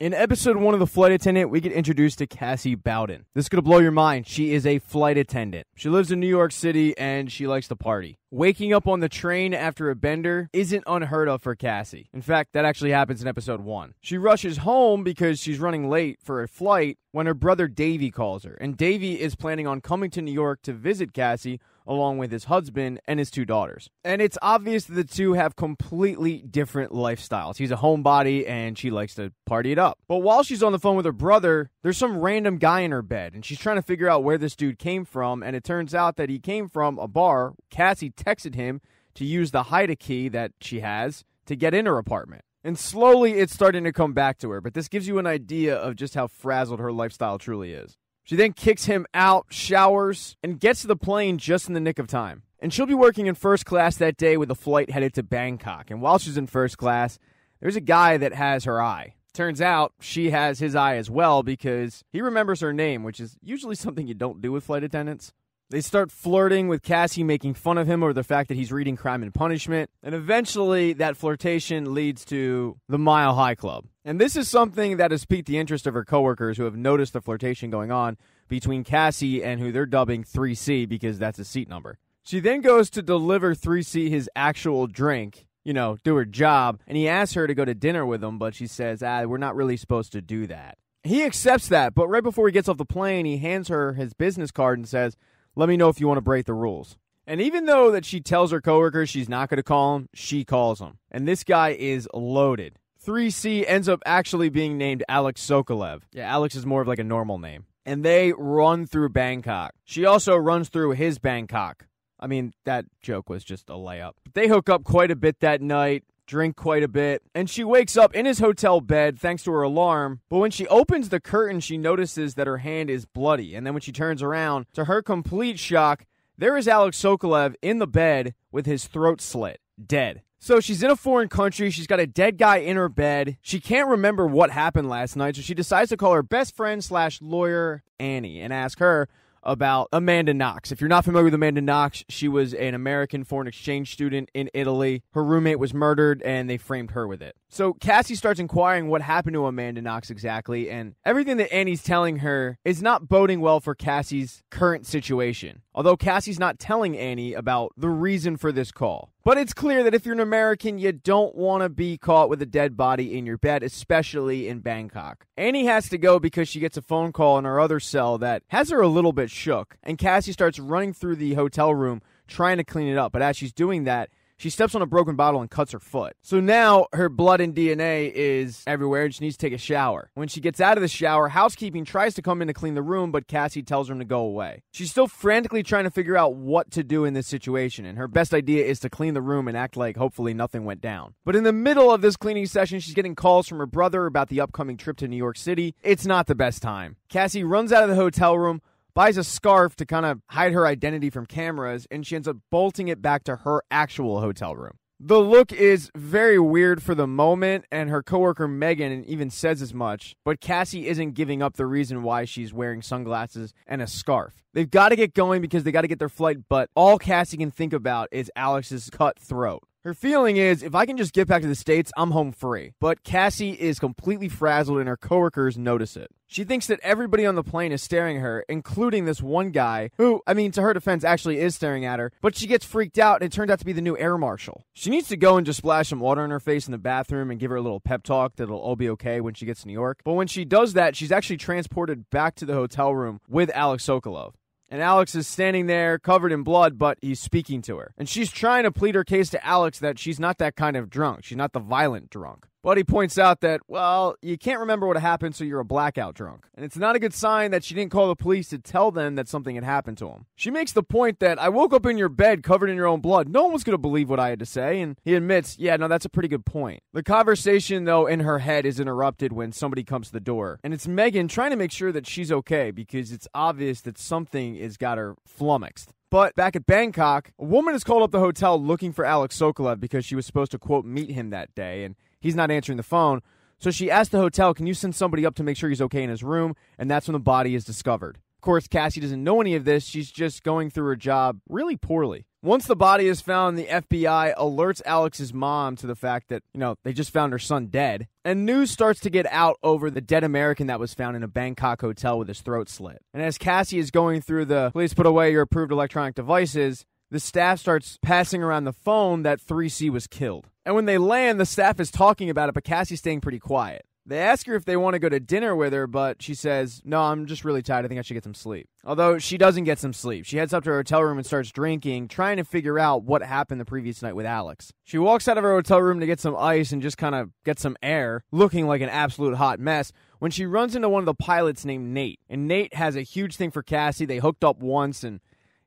In episode one of The Flight Attendant, we get introduced to Cassie Bowden. This is going to blow your mind. She is a flight attendant. She lives in New York City and she likes to party. Waking up on the train after a bender isn't unheard of for Cassie. In fact, that actually happens in episode one. She rushes home because she's running late for a flight when her brother Davy calls her, and Davy is planning on coming to New York to visit Cassie along with his husband and his two daughters. And it's obvious the two have completely different lifestyles. He's a homebody and she likes to party it up. But while she's on the phone with her brother, there's some random guy in her bed and she's trying to figure out where this dude came from. And it turns out that he came from a bar. Cassie texted him to use the Haida key that she has to get in her apartment. And slowly it's starting to come back to her, but this gives you an idea of just how frazzled her lifestyle truly is. She then kicks him out, showers, and gets to the plane just in the nick of time. And she'll be working in first class that day with a flight headed to Bangkok. And while she's in first class, there's a guy that has her eye. Turns out she has his eye as well because he remembers her name, which is usually something you don't do with flight attendants. They start flirting with Cassie, making fun of him over the fact that he's reading Crime and Punishment. And eventually, that flirtation leads to the Mile High Club. And this is something that has piqued the interest of her coworkers who have noticed the flirtation going on between Cassie and who they're dubbing 3C because that's a seat number. She then goes to deliver 3C his actual drink, you know, do her job. And he asks her to go to dinner with him, but she says, ah, we're not really supposed to do that. He accepts that, but right before he gets off the plane, he hands her his business card and says, let me know if you want to break the rules. And even though that she tells her coworkers she's not going to call him, she calls him. And this guy is loaded. 3C ends up actually being named Alex Sokolev. Yeah, Alex is more of like a normal name. And they run through Bangkok. She also runs through his Bangkok. I mean, that joke was just a layup. They hook up quite a bit that night drink quite a bit, and she wakes up in his hotel bed thanks to her alarm. But when she opens the curtain, she notices that her hand is bloody. And then when she turns around, to her complete shock, there is Alex Sokolev in the bed with his throat slit, dead. So she's in a foreign country. She's got a dead guy in her bed. She can't remember what happened last night, so she decides to call her best friend slash lawyer Annie and ask her about Amanda Knox. If you're not familiar with Amanda Knox, she was an American foreign exchange student in Italy. Her roommate was murdered and they framed her with it. So Cassie starts inquiring what happened to Amanda Knox exactly, and everything that Annie's telling her is not boding well for Cassie's current situation although Cassie's not telling Annie about the reason for this call. But it's clear that if you're an American, you don't want to be caught with a dead body in your bed, especially in Bangkok. Annie has to go because she gets a phone call in her other cell that has her a little bit shook, and Cassie starts running through the hotel room trying to clean it up. But as she's doing that, she steps on a broken bottle and cuts her foot. So now her blood and DNA is everywhere and she needs to take a shower. When she gets out of the shower, housekeeping tries to come in to clean the room, but Cassie tells her to go away. She's still frantically trying to figure out what to do in this situation, and her best idea is to clean the room and act like hopefully nothing went down. But in the middle of this cleaning session, she's getting calls from her brother about the upcoming trip to New York City. It's not the best time. Cassie runs out of the hotel room, buys a scarf to kind of hide her identity from cameras, and she ends up bolting it back to her actual hotel room. The look is very weird for the moment, and her coworker Megan even says as much, but Cassie isn't giving up the reason why she's wearing sunglasses and a scarf. They've got to get going because they got to get their flight, but all Cassie can think about is Alex's cut throat. Her feeling is if I can just get back to the States, I'm home free. But Cassie is completely frazzled and her coworkers notice it. She thinks that everybody on the plane is staring at her, including this one guy who, I mean, to her defense, actually is staring at her, but she gets freaked out and it turns out to be the new air marshal. She needs to go and just splash some water in her face in the bathroom and give her a little pep talk that it'll all be okay when she gets to New York. But when she does that, she's actually transported back to the hotel room with Alex Sokolov. And Alex is standing there covered in blood, but he's speaking to her. And she's trying to plead her case to Alex that she's not that kind of drunk. She's not the violent drunk. But he points out that, well, you can't remember what happened, so you're a blackout drunk. And it's not a good sign that she didn't call the police to tell them that something had happened to him. She makes the point that I woke up in your bed covered in your own blood. No one was going to believe what I had to say. And he admits, yeah, no, that's a pretty good point. The conversation, though, in her head is interrupted when somebody comes to the door. And it's Megan trying to make sure that she's okay because it's obvious that something has got her flummoxed. But back at Bangkok, a woman has called up the hotel looking for Alex Sokolov because she was supposed to, quote, meet him that day. And He's not answering the phone. So she asked the hotel, can you send somebody up to make sure he's okay in his room? And that's when the body is discovered. Of course, Cassie doesn't know any of this. She's just going through her job really poorly. Once the body is found, the FBI alerts Alex's mom to the fact that, you know, they just found her son dead. And news starts to get out over the dead American that was found in a Bangkok hotel with his throat slit. And as Cassie is going through the please put away your approved electronic devices, the staff starts passing around the phone that 3C was killed. And when they land, the staff is talking about it, but Cassie's staying pretty quiet. They ask her if they want to go to dinner with her, but she says, No, I'm just really tired. I think I should get some sleep. Although she doesn't get some sleep. She heads up to her hotel room and starts drinking, trying to figure out what happened the previous night with Alex. She walks out of her hotel room to get some ice and just kind of get some air, looking like an absolute hot mess, when she runs into one of the pilots named Nate. And Nate has a huge thing for Cassie. They hooked up once, and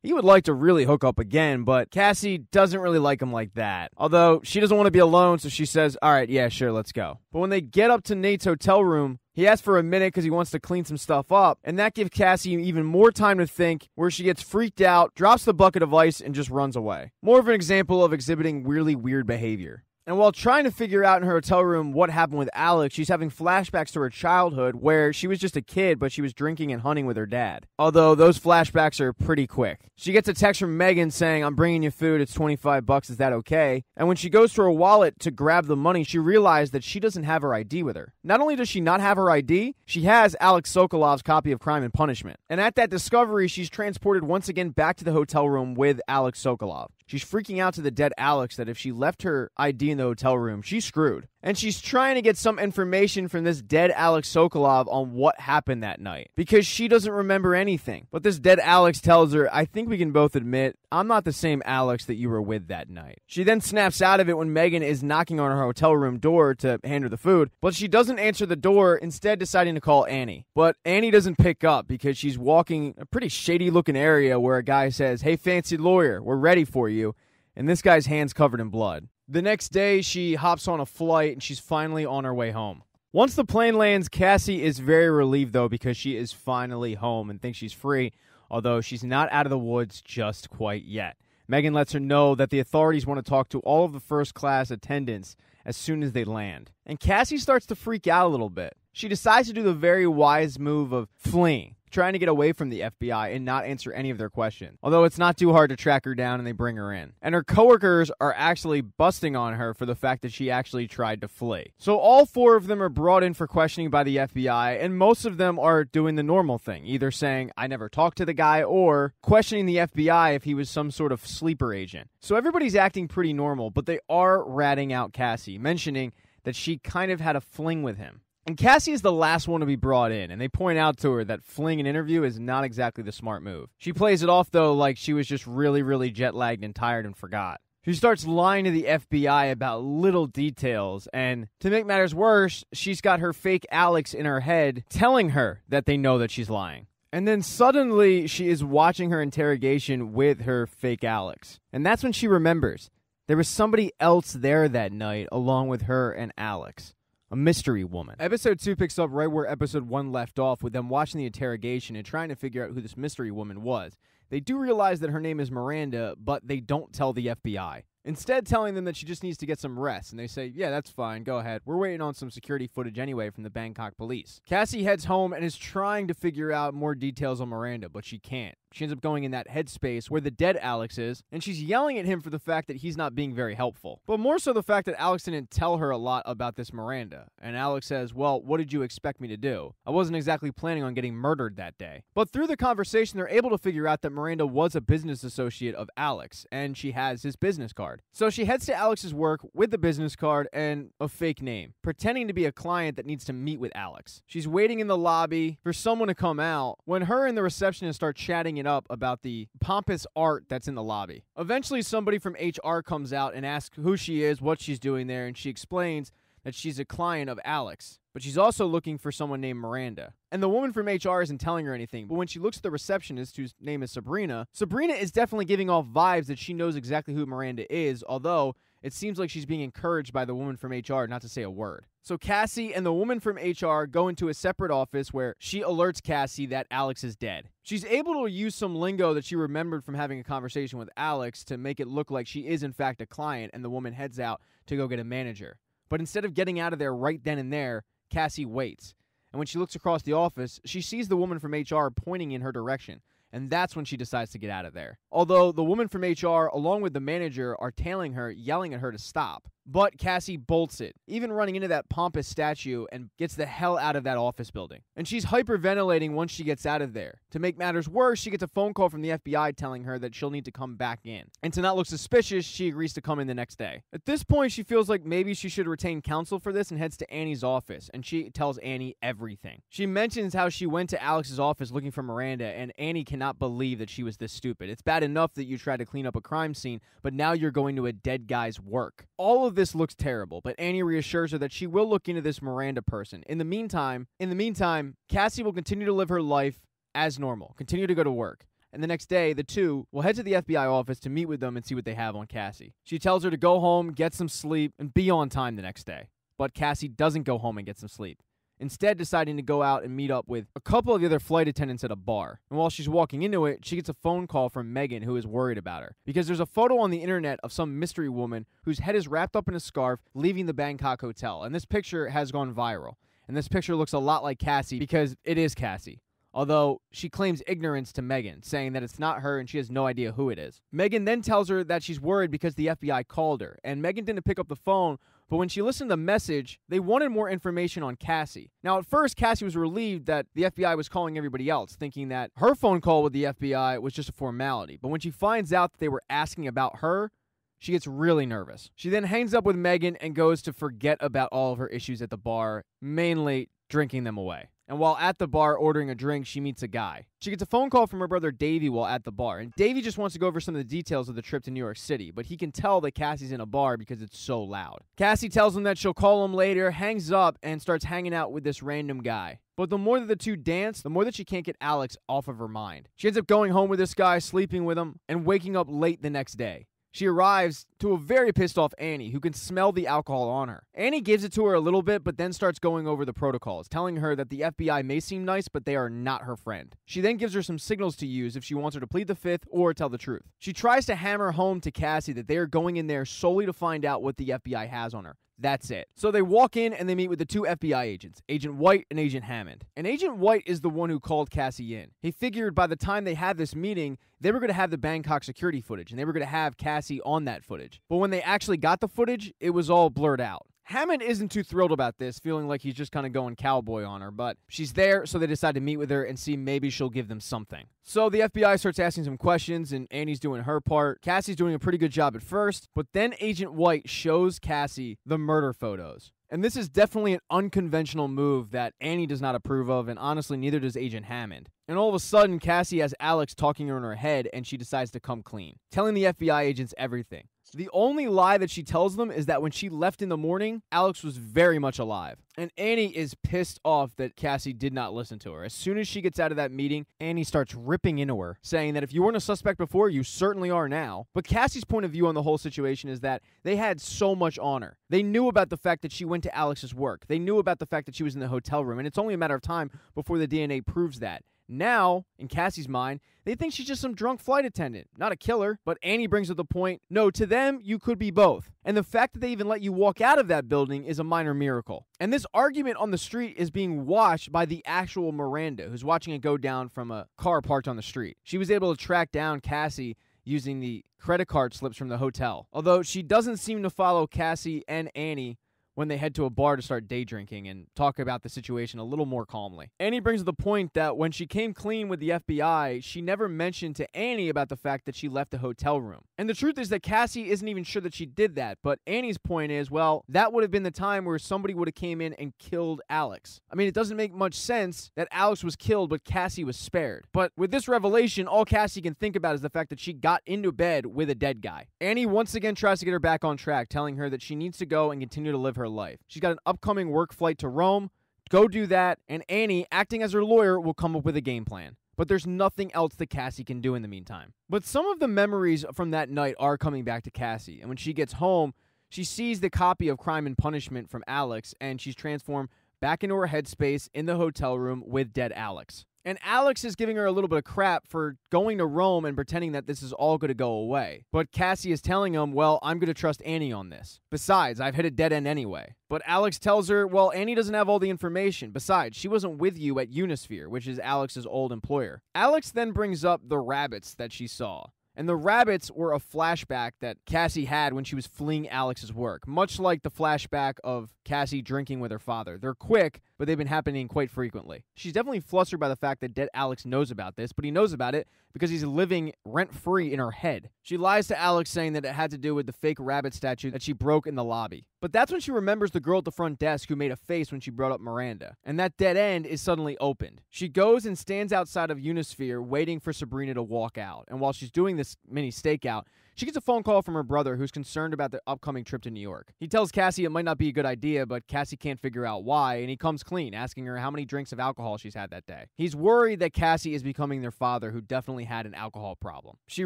he would like to really hook up again, but Cassie doesn't really like him like that. Although she doesn't want to be alone, so she says, All right, yeah, sure, let's go. But when they get up to Nate's hotel room, he asks for a minute because he wants to clean some stuff up, and that gives Cassie even more time to think, where she gets freaked out, drops the bucket of ice, and just runs away. More of an example of exhibiting weirdly weird behavior. And while trying to figure out in her hotel room what happened with Alex, she's having flashbacks to her childhood where she was just a kid, but she was drinking and hunting with her dad. Although those flashbacks are pretty quick. She gets a text from Megan saying, I'm bringing you food, it's 25 bucks, is that okay? And when she goes to her wallet to grab the money, she realizes that she doesn't have her ID with her. Not only does she not have her ID, she has Alex Sokolov's copy of Crime and Punishment. And at that discovery, she's transported once again back to the hotel room with Alex Sokolov. She's freaking out to the dead Alex that if she left her ID in the hotel room, she's screwed and she's trying to get some information from this dead Alex Sokolov on what happened that night because she doesn't remember anything. But this dead Alex tells her, I think we can both admit I'm not the same Alex that you were with that night. She then snaps out of it when Megan is knocking on her hotel room door to hand her the food, but she doesn't answer the door, instead, deciding to call Annie. But Annie doesn't pick up because she's walking a pretty shady looking area where a guy says, Hey, fancy lawyer, we're ready for you. And this guy's hands covered in blood. The next day, she hops on a flight and she's finally on her way home. Once the plane lands, Cassie is very relieved though because she is finally home and thinks she's free, although she's not out of the woods just quite yet. Megan lets her know that the authorities want to talk to all of the first class attendants as soon as they land. And Cassie starts to freak out a little bit. She decides to do the very wise move of fleeing trying to get away from the FBI and not answer any of their questions. Although it's not too hard to track her down and they bring her in. And her coworkers are actually busting on her for the fact that she actually tried to flee. So all four of them are brought in for questioning by the FBI, and most of them are doing the normal thing, either saying, I never talked to the guy, or questioning the FBI if he was some sort of sleeper agent. So everybody's acting pretty normal, but they are ratting out Cassie, mentioning that she kind of had a fling with him. And Cassie is the last one to be brought in, and they point out to her that fling an interview is not exactly the smart move. She plays it off, though, like she was just really, really jet lagged and tired and forgot. She starts lying to the FBI about little details, and to make matters worse, she's got her fake Alex in her head telling her that they know that she's lying. And then suddenly, she is watching her interrogation with her fake Alex. And that's when she remembers there was somebody else there that night along with her and Alex a mystery woman. Episode two picks up right where episode one left off with them watching the interrogation and trying to figure out who this mystery woman was. They do realize that her name is Miranda, but they don't tell the FBI. Instead, telling them that she just needs to get some rest, and they say, Yeah, that's fine, go ahead. We're waiting on some security footage anyway from the Bangkok police. Cassie heads home and is trying to figure out more details on Miranda, but she can't. She ends up going in that headspace where the dead Alex is, and she's yelling at him for the fact that he's not being very helpful. But more so the fact that Alex didn't tell her a lot about this Miranda. And Alex says, Well, what did you expect me to do? I wasn't exactly planning on getting murdered that day. But through the conversation, they're able to figure out that Miranda was a business associate of Alex, and she has his business card card. So she heads to Alex's work with the business card and a fake name, pretending to be a client that needs to meet with Alex. She's waiting in the lobby for someone to come out when her and the receptionist start chatting it up about the pompous art that's in the lobby. Eventually, somebody from HR comes out and asks who she is, what she's doing there, and she explains that she's a client of Alex, but she's also looking for someone named Miranda. And the woman from HR isn't telling her anything, but when she looks at the receptionist, whose name is Sabrina, Sabrina is definitely giving off vibes that she knows exactly who Miranda is, although it seems like she's being encouraged by the woman from HR not to say a word. So Cassie and the woman from HR go into a separate office where she alerts Cassie that Alex is dead. She's able to use some lingo that she remembered from having a conversation with Alex to make it look like she is, in fact, a client, and the woman heads out to go get a manager. But instead of getting out of there right then and there, Cassie waits. And when she looks across the office, she sees the woman from HR pointing in her direction. And that's when she decides to get out of there. Although the woman from HR, along with the manager, are tailing her, yelling at her to stop but Cassie bolts it, even running into that pompous statue and gets the hell out of that office building. And she's hyperventilating once she gets out of there. To make matters worse, she gets a phone call from the FBI telling her that she'll need to come back in. And to not look suspicious, she agrees to come in the next day. At this point, she feels like maybe she should retain counsel for this and heads to Annie's office, and she tells Annie everything. She mentions how she went to Alex's office looking for Miranda, and Annie cannot believe that she was this stupid. It's bad enough that you tried to clean up a crime scene, but now you're going to a dead guy's work. All of this this looks terrible, but Annie reassures her that she will look into this Miranda person. In the meantime, in the meantime, Cassie will continue to live her life as normal, continue to go to work. And the next day, the two will head to the FBI office to meet with them and see what they have on Cassie. She tells her to go home, get some sleep, and be on time the next day. But Cassie doesn't go home and get some sleep instead deciding to go out and meet up with a couple of the other flight attendants at a bar. And while she's walking into it, she gets a phone call from Megan, who is worried about her, because there's a photo on the internet of some mystery woman whose head is wrapped up in a scarf leaving the Bangkok hotel. And this picture has gone viral. And this picture looks a lot like Cassie because it is Cassie although she claims ignorance to Megan, saying that it's not her and she has no idea who it is. Megan then tells her that she's worried because the FBI called her, and Megan didn't pick up the phone, but when she listened to the message, they wanted more information on Cassie. Now, at first, Cassie was relieved that the FBI was calling everybody else, thinking that her phone call with the FBI was just a formality. But when she finds out that they were asking about her, she gets really nervous. She then hangs up with Megan and goes to forget about all of her issues at the bar, mainly drinking them away. And while at the bar ordering a drink, she meets a guy. She gets a phone call from her brother Davey while at the bar. And Davey just wants to go over some of the details of the trip to New York City, but he can tell that Cassie's in a bar because it's so loud. Cassie tells him that she'll call him later, hangs up, and starts hanging out with this random guy. But the more that the two dance, the more that she can't get Alex off of her mind. She ends up going home with this guy, sleeping with him, and waking up late the next day. She arrives to a very pissed off Annie, who can smell the alcohol on her. Annie gives it to her a little bit, but then starts going over the protocols, telling her that the FBI may seem nice, but they are not her friend. She then gives her some signals to use if she wants her to plead the fifth or tell the truth. She tries to hammer home to Cassie that they are going in there solely to find out what the FBI has on her. That's it. So they walk in and they meet with the two FBI agents, Agent White and Agent Hammond. And Agent White is the one who called Cassie in. He figured by the time they had this meeting, they were going to have the Bangkok security footage and they were going to have Cassie on that footage. But when they actually got the footage, it was all blurred out. Hammond isn't too thrilled about this, feeling like he's just kind of going cowboy on her, but she's there, so they decide to meet with her and see maybe she'll give them something. So the FBI starts asking some questions, and Annie's doing her part. Cassie's doing a pretty good job at first, but then Agent White shows Cassie the murder photos. And this is definitely an unconventional move that Annie does not approve of, and honestly, neither does Agent Hammond. And all of a sudden, Cassie has Alex talking her in her head, and she decides to come clean, telling the FBI agents everything. The only lie that she tells them is that when she left in the morning, Alex was very much alive. And Annie is pissed off that Cassie did not listen to her. As soon as she gets out of that meeting, Annie starts ripping into her, saying that if you weren't a suspect before, you certainly are now. But Cassie's point of view on the whole situation is that they had so much on her. They knew about the fact that she went to Alex's work, they knew about the fact that she was in the hotel room, and it's only a matter of time before the DNA proves that. Now, in Cassie's mind, they think she's just some drunk flight attendant, not a killer. But Annie brings up the point no, to them, you could be both. And the fact that they even let you walk out of that building is a minor miracle. And this argument on the street is being watched by the actual Miranda, who's watching it go down from a car parked on the street. She was able to track down Cassie using the credit card slips from the hotel. Although she doesn't seem to follow Cassie and Annie when they head to a bar to start day drinking and talk about the situation a little more calmly. Annie brings to the point that when she came clean with the FBI, she never mentioned to Annie about the fact that she left the hotel room. And the truth is that Cassie isn't even sure that she did that, but Annie's point is, well, that would have been the time where somebody would have came in and killed Alex. I mean, it doesn't make much sense that Alex was killed but Cassie was spared. But with this revelation, all Cassie can think about is the fact that she got into bed with a dead guy. Annie once again tries to get her back on track, telling her that she needs to go and continue to live her her life. She's got an upcoming work flight to Rome. Go do that, and Annie, acting as her lawyer, will come up with a game plan. But there's nothing else that Cassie can do in the meantime. But some of the memories from that night are coming back to Cassie, and when she gets home, she sees the copy of Crime and Punishment from Alex, and she's transformed back into her headspace in the hotel room with dead Alex. And Alex is giving her a little bit of crap for going to Rome and pretending that this is all going to go away. But Cassie is telling him, well, I'm going to trust Annie on this. Besides, I've hit a dead end anyway. But Alex tells her, well, Annie doesn't have all the information. Besides, she wasn't with you at Unisphere, which is Alex's old employer. Alex then brings up the rabbits that she saw. And the rabbits were a flashback that Cassie had when she was fleeing Alex's work, much like the flashback of Cassie drinking with her father. They're quick, but they've been happening quite frequently. She's definitely flustered by the fact that Dead Alex knows about this, but he knows about it because he's living rent free in her head. She lies to Alex saying that it had to do with the fake rabbit statue that she broke in the lobby. But that's when she remembers the girl at the front desk who made a face when she brought up Miranda. And that dead end is suddenly opened. She goes and stands outside of Unisphere waiting for Sabrina to walk out. And while she's doing this mini stakeout, she gets a phone call from her brother who's concerned about the upcoming trip to New York. He tells Cassie it might not be a good idea, but Cassie can't figure out why, and he comes clean, asking her how many drinks of alcohol she's had that day. He's worried that Cassie is becoming their father, who definitely had an alcohol problem. She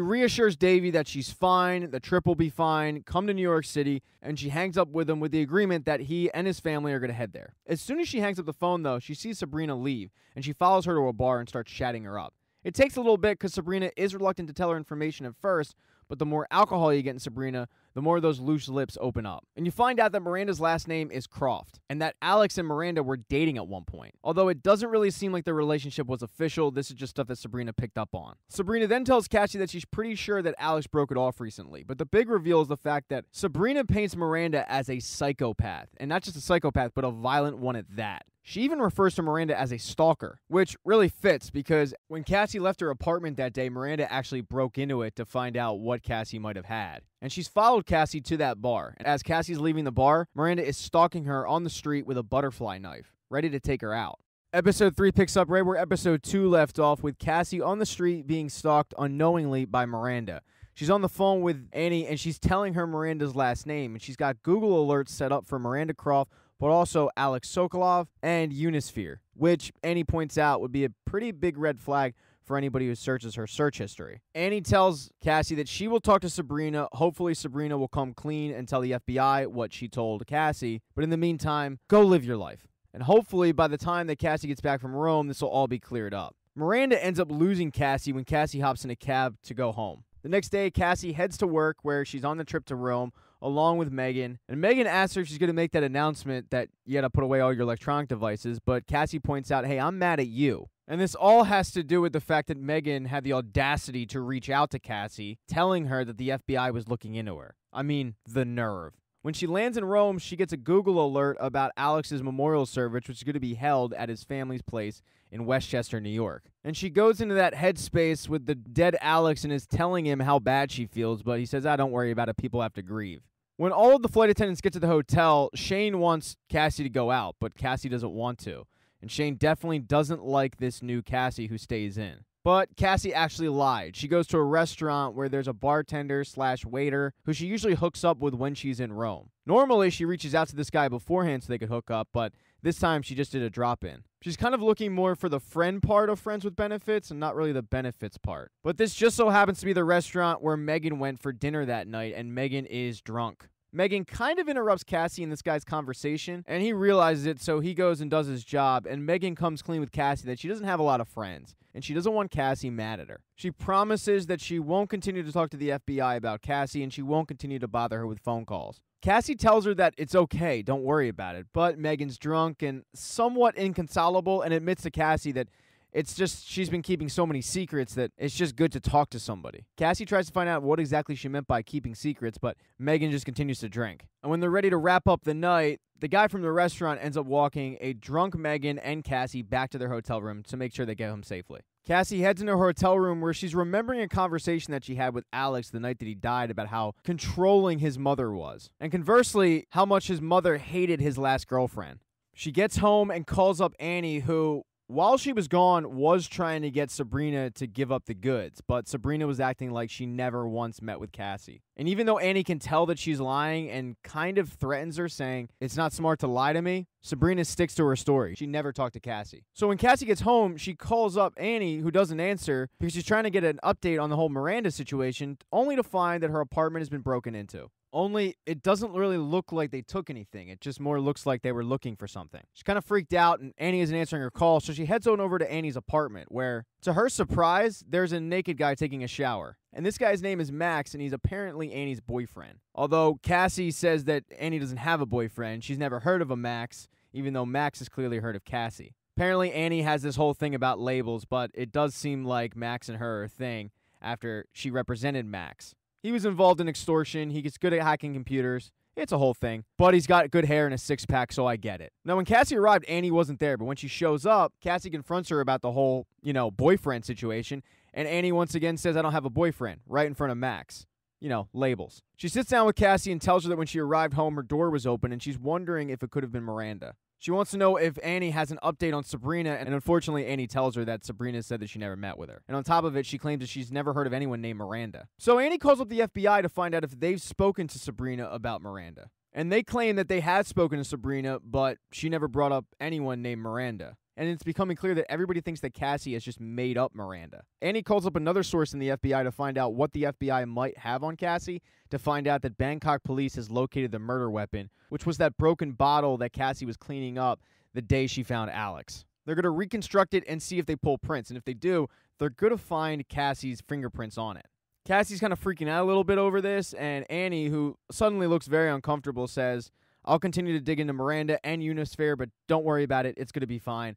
reassures Davy that she's fine, the trip will be fine, come to New York City, and she hangs up with him with the agreement that he and his family are going to head there. As soon as she hangs up the phone, though, she sees Sabrina leave, and she follows her to a bar and starts chatting her up. It takes a little bit because Sabrina is reluctant to tell her information at first, but the more alcohol you get in Sabrina, the more those loose lips open up. And you find out that Miranda's last name is Croft, and that Alex and Miranda were dating at one point. Although it doesn't really seem like their relationship was official, this is just stuff that Sabrina picked up on. Sabrina then tells Cassie that she's pretty sure that Alex broke it off recently, but the big reveal is the fact that Sabrina paints Miranda as a psychopath, and not just a psychopath, but a violent one at that. She even refers to Miranda as a stalker, which really fits because when Cassie left her apartment that day, Miranda actually broke into it to find out what Cassie might have had. And she's followed Cassie to that bar. And as Cassie's leaving the bar, Miranda is stalking her on the street with a butterfly knife, ready to take her out. Episode 3 picks up right where episode 2 left off with Cassie on the street being stalked unknowingly by Miranda. She's on the phone with Annie and she's telling her Miranda's last name, and she's got Google Alerts set up for Miranda Croft but also Alex Sokolov and Unisphere, which Annie points out would be a pretty big red flag for anybody who searches her search history. Annie tells Cassie that she will talk to Sabrina. Hopefully, Sabrina will come clean and tell the FBI what she told Cassie. But in the meantime, go live your life. And hopefully, by the time that Cassie gets back from Rome, this will all be cleared up. Miranda ends up losing Cassie when Cassie hops in a cab to go home. The next day, Cassie heads to work where she's on the trip to Rome along with Megan. And Megan asks her if she's going to make that announcement that you got to put away all your electronic devices. But Cassie points out, hey, I'm mad at you. And this all has to do with the fact that Megan had the audacity to reach out to Cassie, telling her that the FBI was looking into her. I mean, the nerve. When she lands in Rome, she gets a Google alert about Alex's memorial service, which is going to be held at his family's place in Westchester, New York. And she goes into that headspace with the dead Alex and is telling him how bad she feels, but he says, I ah, don't worry about it, people have to grieve. When all of the flight attendants get to the hotel, Shane wants Cassie to go out, but Cassie doesn't want to. And Shane definitely doesn't like this new Cassie who stays in. But Cassie actually lied. She goes to a restaurant where there's a bartender slash waiter who she usually hooks up with when she's in Rome. Normally, she reaches out to this guy beforehand so they could hook up, but this time she just did a drop in. She's kind of looking more for the friend part of Friends with Benefits and not really the benefits part. But this just so happens to be the restaurant where Megan went for dinner that night, and Megan is drunk. Megan kind of interrupts Cassie in this guy's conversation, and he realizes it, so he goes and does his job. And Megan comes clean with Cassie that she doesn't have a lot of friends, and she doesn't want Cassie mad at her. She promises that she won't continue to talk to the FBI about Cassie, and she won't continue to bother her with phone calls. Cassie tells her that it's okay, don't worry about it. But Megan's drunk and somewhat inconsolable and admits to Cassie that it's just she's been keeping so many secrets that it's just good to talk to somebody. Cassie tries to find out what exactly she meant by keeping secrets, but Megan just continues to drink. And when they're ready to wrap up the night, the guy from the restaurant ends up walking a drunk Megan and Cassie back to their hotel room to make sure they get home safely. Cassie heads into her hotel room where she's remembering a conversation that she had with Alex the night that he died about how controlling his mother was, and conversely, how much his mother hated his last girlfriend. She gets home and calls up Annie, who while she was gone, was trying to get Sabrina to give up the goods, but Sabrina was acting like she never once met with Cassie. And even though Annie can tell that she's lying and kind of threatens her, saying, It's not smart to lie to me, Sabrina sticks to her story. She never talked to Cassie. So when Cassie gets home, she calls up Annie, who doesn't answer because she's trying to get an update on the whole Miranda situation, only to find that her apartment has been broken into. Only it doesn't really look like they took anything. It just more looks like they were looking for something. She's kind of freaked out, and Annie isn't answering her call, so she heads on over to Annie's apartment, where, to her surprise, there's a naked guy taking a shower. And this guy's name is Max, and he's apparently Annie's boyfriend. Although Cassie says that Annie doesn't have a boyfriend, she's never heard of a Max, even though Max has clearly heard of Cassie. Apparently, Annie has this whole thing about labels, but it does seem like Max and her are a thing after she represented Max. He was involved in extortion. He gets good at hacking computers. It's a whole thing. But he's got good hair and a six pack, so I get it. Now, when Cassie arrived, Annie wasn't there, but when she shows up, Cassie confronts her about the whole, you know, boyfriend situation. And Annie once again says, I don't have a boyfriend, right in front of Max you know, labels. She sits down with Cassie and tells her that when she arrived home, her door was open and she's wondering if it could have been Miranda. She wants to know if Annie has an update on Sabrina, and unfortunately, Annie tells her that Sabrina said that she never met with her. And on top of it, she claims that she's never heard of anyone named Miranda. So Annie calls up the FBI to find out if they've spoken to Sabrina about Miranda. And they claim that they had spoken to Sabrina, but she never brought up anyone named Miranda and it's becoming clear that everybody thinks that Cassie has just made up Miranda. And he calls up another source in the FBI to find out what the FBI might have on Cassie, to find out that Bangkok police has located the murder weapon, which was that broken bottle that Cassie was cleaning up the day she found Alex. They're going to reconstruct it and see if they pull prints, and if they do, they're going to find Cassie's fingerprints on it. Cassie's kind of freaking out a little bit over this, and Annie, who suddenly looks very uncomfortable, says, I'll continue to dig into Miranda and Unisphere, but don't worry about it. It's going to be fine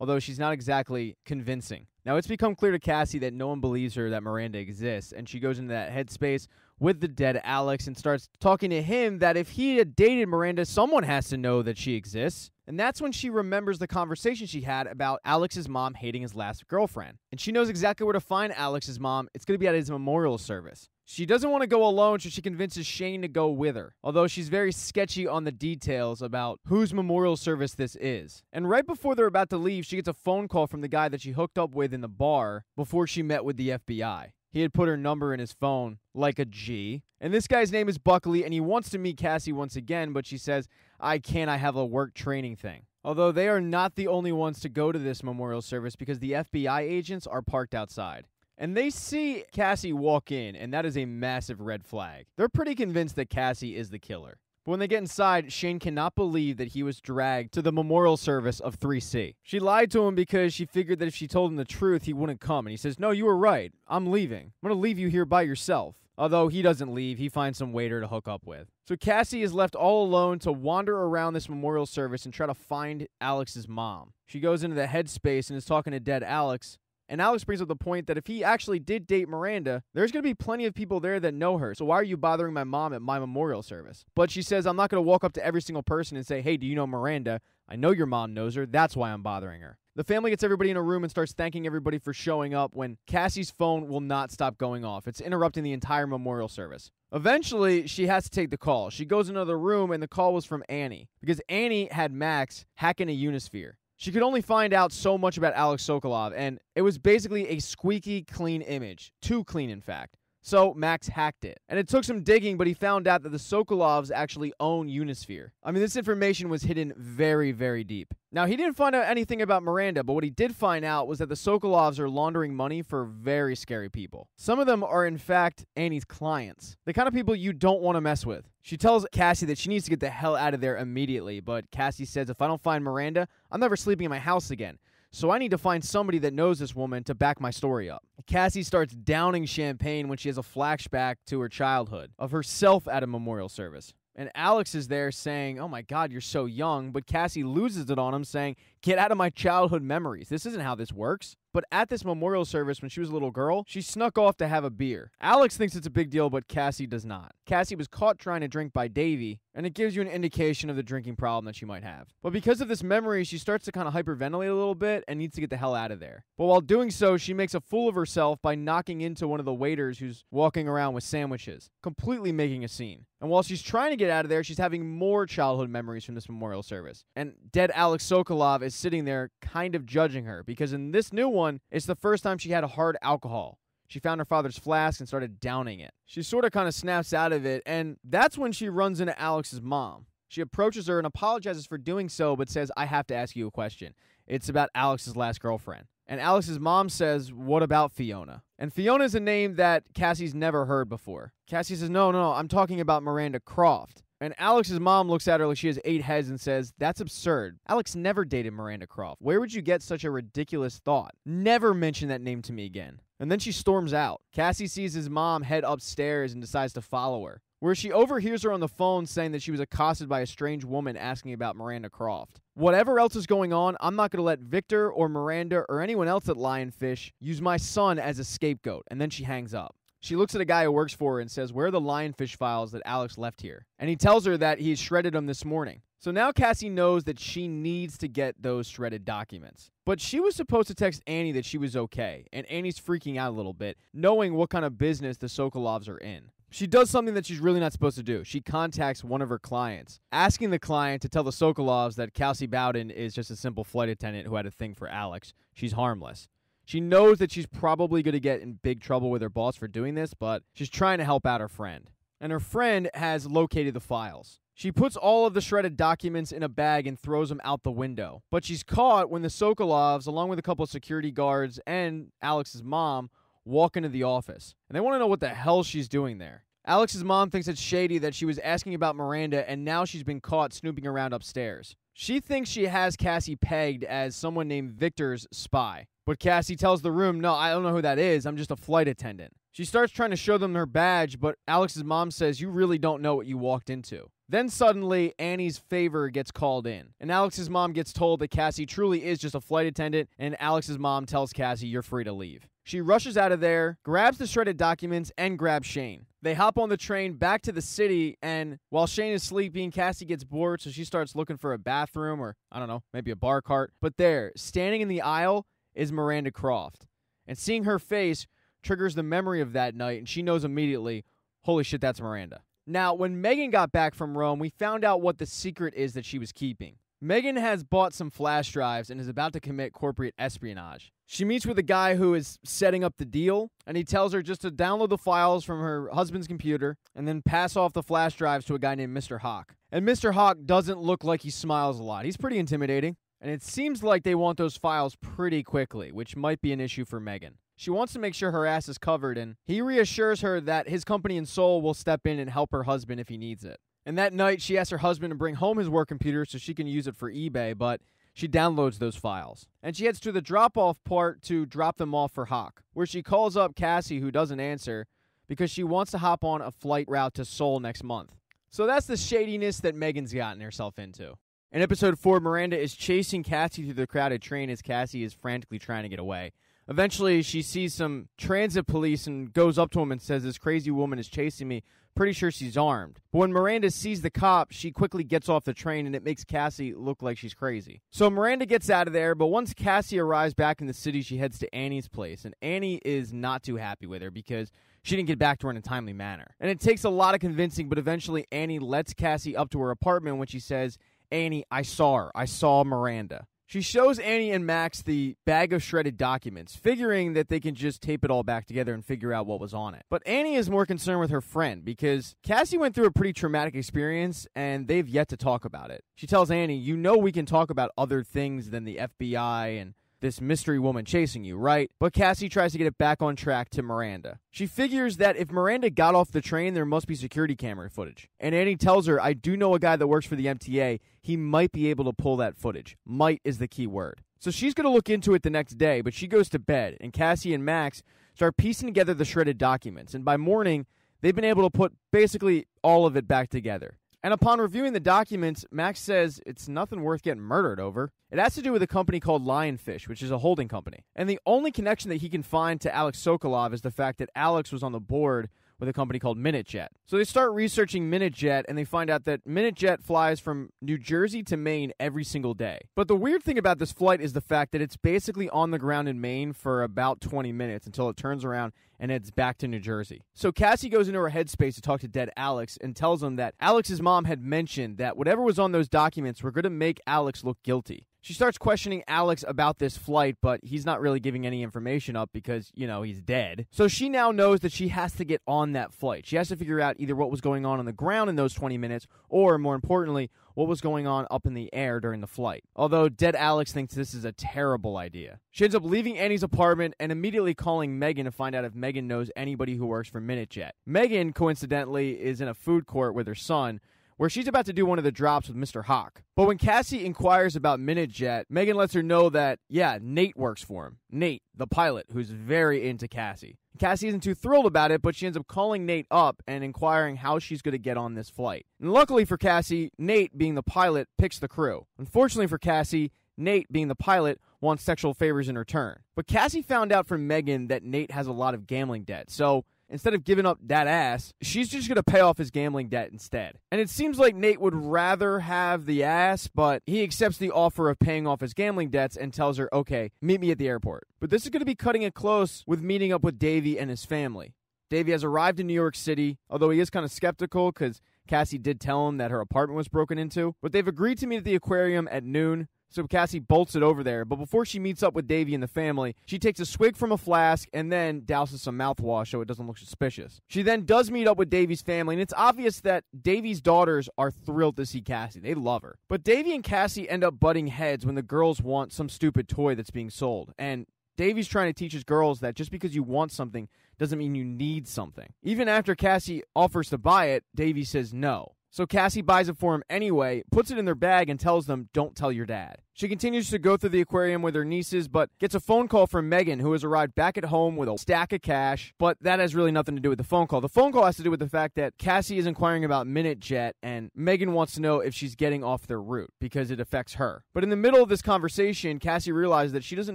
although she's not exactly convincing. Now, it's become clear to Cassie that no one believes her that Miranda exists, and she goes into that headspace with the dead Alex and starts talking to him that if he had dated Miranda, someone has to know that she exists. And that's when she remembers the conversation she had about Alex's mom hating his last girlfriend. And she knows exactly where to find Alex's mom. It's going to be at his memorial service. She doesn't want to go alone, so she convinces Shane to go with her, although she's very sketchy on the details about whose memorial service this is. And right before they're about to leave, she gets a phone call from the guy that she hooked up with in the bar before she met with the FBI. He had put her number in his phone like a G. And this guy's name is Buckley, and he wants to meet Cassie once again, but she says, I can't, I have a work training thing. Although they are not the only ones to go to this memorial service because the FBI agents are parked outside. And they see Cassie walk in, and that is a massive red flag. They're pretty convinced that Cassie is the killer. When they get inside, Shane cannot believe that he was dragged to the memorial service of 3C. She lied to him because she figured that if she told him the truth, he wouldn't come. And he says, No, you were right. I'm leaving. I'm going to leave you here by yourself. Although he doesn't leave, he finds some waiter to hook up with. So Cassie is left all alone to wander around this memorial service and try to find Alex's mom. She goes into the headspace and is talking to dead Alex, and Alex brings up the point that if he actually did date Miranda, there's going to be plenty of people there that know her. So why are you bothering my mom at my memorial service? But she says, I'm not going to walk up to every single person and say, hey, do you know Miranda? I know your mom knows her. That's why I'm bothering her. The family gets everybody in a room and starts thanking everybody for showing up when Cassie's phone will not stop going off. It's interrupting the entire memorial service. Eventually, she has to take the call. She goes into the room, and the call was from Annie because Annie had Max hack in a Unisphere she could only find out so much about Alex Sokolov, and it was basically a squeaky clean image. Too clean, in fact. So Max hacked it. And it took some digging, but he found out that the Sokolovs actually own Unisphere. I mean, this information was hidden very, very deep. Now, he didn't find out anything about Miranda, but what he did find out was that the Sokolovs are laundering money for very scary people. Some of them are, in fact, Annie's clients, the kind of people you don't want to mess with. She tells Cassie that she needs to get the hell out of there immediately, but Cassie says, If I don't find Miranda, I'm never sleeping in my house again. So I need to find somebody that knows this woman to back my story up. Cassie starts downing champagne when she has a flashback to her childhood of herself at a memorial service. And Alex is there saying, Oh my God, you're so young. But Cassie loses it on him, saying, Get out of my childhood memories. This isn't how this works. But at this memorial service, when she was a little girl, she snuck off to have a beer. Alex thinks it's a big deal, but Cassie does not. Cassie was caught trying to drink by Davy, and it gives you an indication of the drinking problem that she might have. But because of this memory, she starts to kind of hyperventilate a little bit and needs to get the hell out of there. But while doing so, she makes a fool of herself by knocking into one of the waiters who's walking around with sandwiches, completely making a scene. And while she's trying to get out of there, she's having more childhood memories from this memorial service. And dead Alex Sokolov is sitting there kind of judging her because in this new one, one, it's the first time she had a hard alcohol. She found her father's flask and started downing it. She sort of kind of snaps out of it, and that's when she runs into Alex's mom. She approaches her and apologizes for doing so, but says, I have to ask you a question. It's about Alex's last girlfriend. And Alex's mom says, What about Fiona? And Fiona's a name that Cassie's never heard before. Cassie says, no, no, I'm talking about Miranda Croft. And Alex's mom looks at her like she has eight heads and says, That's absurd. Alex never dated Miranda Croft. Where would you get such a ridiculous thought? Never mention that name to me again. And then she storms out. Cassie sees his mom head upstairs and decides to follow her, where she overhears her on the phone saying that she was accosted by a strange woman asking about Miranda Croft. Whatever else is going on, I'm not going to let Victor or Miranda or anyone else at Lionfish use my son as a scapegoat. And then she hangs up she looks at a guy who works for her and says, Where are the lionfish files that Alex left here? And he tells her that he shredded them this morning. So now Cassie knows that she needs to get those shredded documents. But she was supposed to text Annie that she was okay, and Annie's freaking out a little bit, knowing what kind of business the Sokolovs are in. She does something that she's really not supposed to do. She contacts one of her clients, asking the client to tell the Sokolovs that Kelsey Bowden is just a simple flight attendant who had a thing for Alex. She's harmless. She knows that she's probably going to get in big trouble with her boss for doing this, but she's trying to help out her friend. And her friend has located the files. She puts all of the shredded documents in a bag and throws them out the window. But she's caught when the Sokolovs, along with a couple of security guards and Alex's mom, walk into the office. And they want to know what the hell she's doing there. Alex's mom thinks it's shady that she was asking about Miranda and now she's been caught snooping around upstairs. She thinks she has Cassie pegged as someone named Victor's spy. But Cassie tells the room, No, I don't know who that is. I'm just a flight attendant. She starts trying to show them her badge, but Alex's mom says, You really don't know what you walked into. Then suddenly, Annie's favor gets called in, and Alex's mom gets told that Cassie truly is just a flight attendant, and Alex's mom tells Cassie, You're free to leave. She rushes out of there, grabs the shredded documents, and grabs Shane. They hop on the train back to the city, and while Shane is sleeping, Cassie gets bored, so she starts looking for a bathroom or, I don't know, maybe a bar cart. But there, standing in the aisle, is Miranda Croft. And seeing her face triggers the memory of that night, and she knows immediately, holy shit, that's Miranda. Now, when Megan got back from Rome, we found out what the secret is that she was keeping. Megan has bought some flash drives and is about to commit corporate espionage. She meets with a guy who is setting up the deal, and he tells her just to download the files from her husband's computer and then pass off the flash drives to a guy named Mr. Hawk. And Mr. Hawk doesn't look like he smiles a lot. He's pretty intimidating. And it seems like they want those files pretty quickly, which might be an issue for Megan. She wants to make sure her ass is covered, and he reassures her that his company in Seoul will step in and help her husband if he needs it. And that night, she asks her husband to bring home his work computer so she can use it for eBay, but she downloads those files. And she heads to the drop off part to drop them off for Hawk, where she calls up Cassie, who doesn't answer, because she wants to hop on a flight route to Seoul next month. So that's the shadiness that Megan's gotten herself into. In episode 4, Miranda is chasing Cassie through the crowded train as Cassie is frantically trying to get away. Eventually, she sees some transit police and goes up to him and says, This crazy woman is chasing me. Pretty sure she's armed. But when Miranda sees the cop, she quickly gets off the train and it makes Cassie look like she's crazy. So Miranda gets out of there, but once Cassie arrives back in the city, she heads to Annie's place. And Annie is not too happy with her because she didn't get back to her in a timely manner. And it takes a lot of convincing, but eventually Annie lets Cassie up to her apartment when she says, Annie, I saw her. I saw Miranda. She shows Annie and Max the bag of shredded documents, figuring that they can just tape it all back together and figure out what was on it. But Annie is more concerned with her friend because Cassie went through a pretty traumatic experience and they've yet to talk about it. She tells Annie, You know, we can talk about other things than the FBI and this mystery woman chasing you, right? But Cassie tries to get it back on track to Miranda. She figures that if Miranda got off the train, there must be security camera footage. And Annie tells her, I do know a guy that works for the MTA. He might be able to pull that footage. Might is the key word. So she's going to look into it the next day, but she goes to bed, and Cassie and Max start piecing together the shredded documents. And by morning, they've been able to put basically all of it back together. And upon reviewing the documents, Max says it's nothing worth getting murdered over. It has to do with a company called Lionfish, which is a holding company. And the only connection that he can find to Alex Sokolov is the fact that Alex was on the board with a company called MinuteJet. So they start researching MinuteJet and they find out that MinuteJet flies from New Jersey to Maine every single day. But the weird thing about this flight is the fact that it's basically on the ground in Maine for about 20 minutes until it turns around and heads back to New Jersey. So Cassie goes into her headspace to talk to dead Alex and tells him that Alex's mom had mentioned that whatever was on those documents were going to make Alex look guilty she starts questioning Alex about this flight, but he's not really giving any information up because, you know, he's dead. So she now knows that she has to get on that flight. She has to figure out either what was going on on the ground in those 20 minutes or, more importantly, what was going on up in the air during the flight. Although dead Alex thinks this is a terrible idea. She ends up leaving Annie's apartment and immediately calling Megan to find out if Megan knows anybody who works for MinuteJet. Megan, coincidentally, is in a food court with her son where she's about to do one of the drops with Mr. Hawk. But when Cassie inquires about Minijet, Megan lets her know that, yeah, Nate works for him. Nate, the pilot, who's very into Cassie. Cassie isn't too thrilled about it, but she ends up calling Nate up and inquiring how she's going to get on this flight. And luckily for Cassie, Nate, being the pilot, picks the crew. Unfortunately for Cassie, Nate, being the pilot, wants sexual favors in return. But Cassie found out from Megan that Nate has a lot of gambling debt, so instead of giving up that ass, she's just going to pay off his gambling debt instead. And it seems like Nate would rather have the ass, but he accepts the offer of paying off his gambling debts and tells her, okay, meet me at the airport. But this is going to be cutting it close with meeting up with Davey and his family. Davey has arrived in New York City, although he is kind of skeptical because Cassie did tell him that her apartment was broken into. But they've agreed to meet at the aquarium at noon so Cassie bolts it over there. But before she meets up with Davy and the family, she takes a swig from a flask and then douses some mouthwash so it doesn't look suspicious. She then does meet up with Davy's family, and it's obvious that Davy's daughters are thrilled to see Cassie. They love her. But Davy and Cassie end up butting heads when the girls want some stupid toy that's being sold. And Davy's trying to teach his girls that just because you want something doesn't mean you need something. Even after Cassie offers to buy it, Davy says no. So Cassie buys it for him anyway, puts it in their bag, and tells them, Don't tell your dad. She continues to go through the aquarium with her nieces, but gets a phone call from Megan, who has arrived back at home with a stack of cash. But that has really nothing to do with the phone call. The phone call has to do with the fact that Cassie is inquiring about Minute Jet, and Megan wants to know if she's getting off their route because it affects her. But in the middle of this conversation, Cassie realizes that she doesn't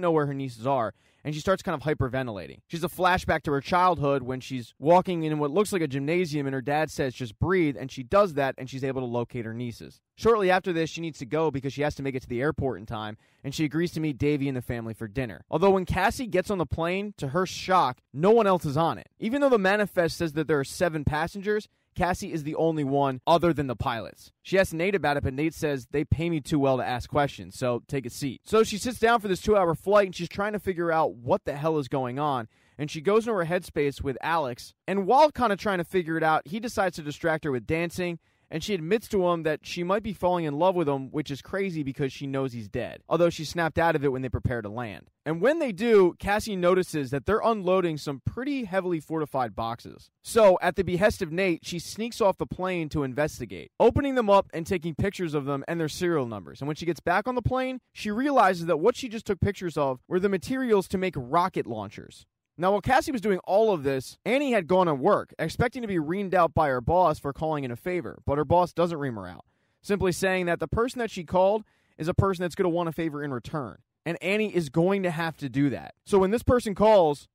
know where her nieces are, and she starts kind of hyperventilating. She's a flashback to her childhood when she's walking in what looks like a gymnasium and her dad says, just breathe, and she does that and she's able to locate her nieces. Shortly after this, she needs to go because she has to make it to the airport in time, and she agrees to meet Davy and the family for dinner. Although when Cassie gets on the plane, to her shock, no one else is on it. Even though the manifest says that there are seven passengers, Cassie is the only one other than the pilots. She asks Nate about it, but Nate says they pay me too well to ask questions, so take a seat. So she sits down for this two hour flight and she's trying to figure out what the hell is going on. And she goes into her headspace with Alex. And while kind of trying to figure it out, he decides to distract her with dancing and she admits to him that she might be falling in love with him, which is crazy because she knows he's dead, although she snapped out of it when they prepare to land. And when they do, Cassie notices that they're unloading some pretty heavily fortified boxes. So, at the behest of Nate, she sneaks off the plane to investigate, opening them up and taking pictures of them and their serial numbers. And when she gets back on the plane, she realizes that what she just took pictures of were the materials to make rocket launchers. Now, while Cassie was doing all of this, Annie had gone to work, expecting to be reamed out by her boss for calling in a favor, but her boss doesn't ream her out, simply saying that the person that she called is a person that's going to want a favor in return. And Annie is going to have to do that. So when this person calls,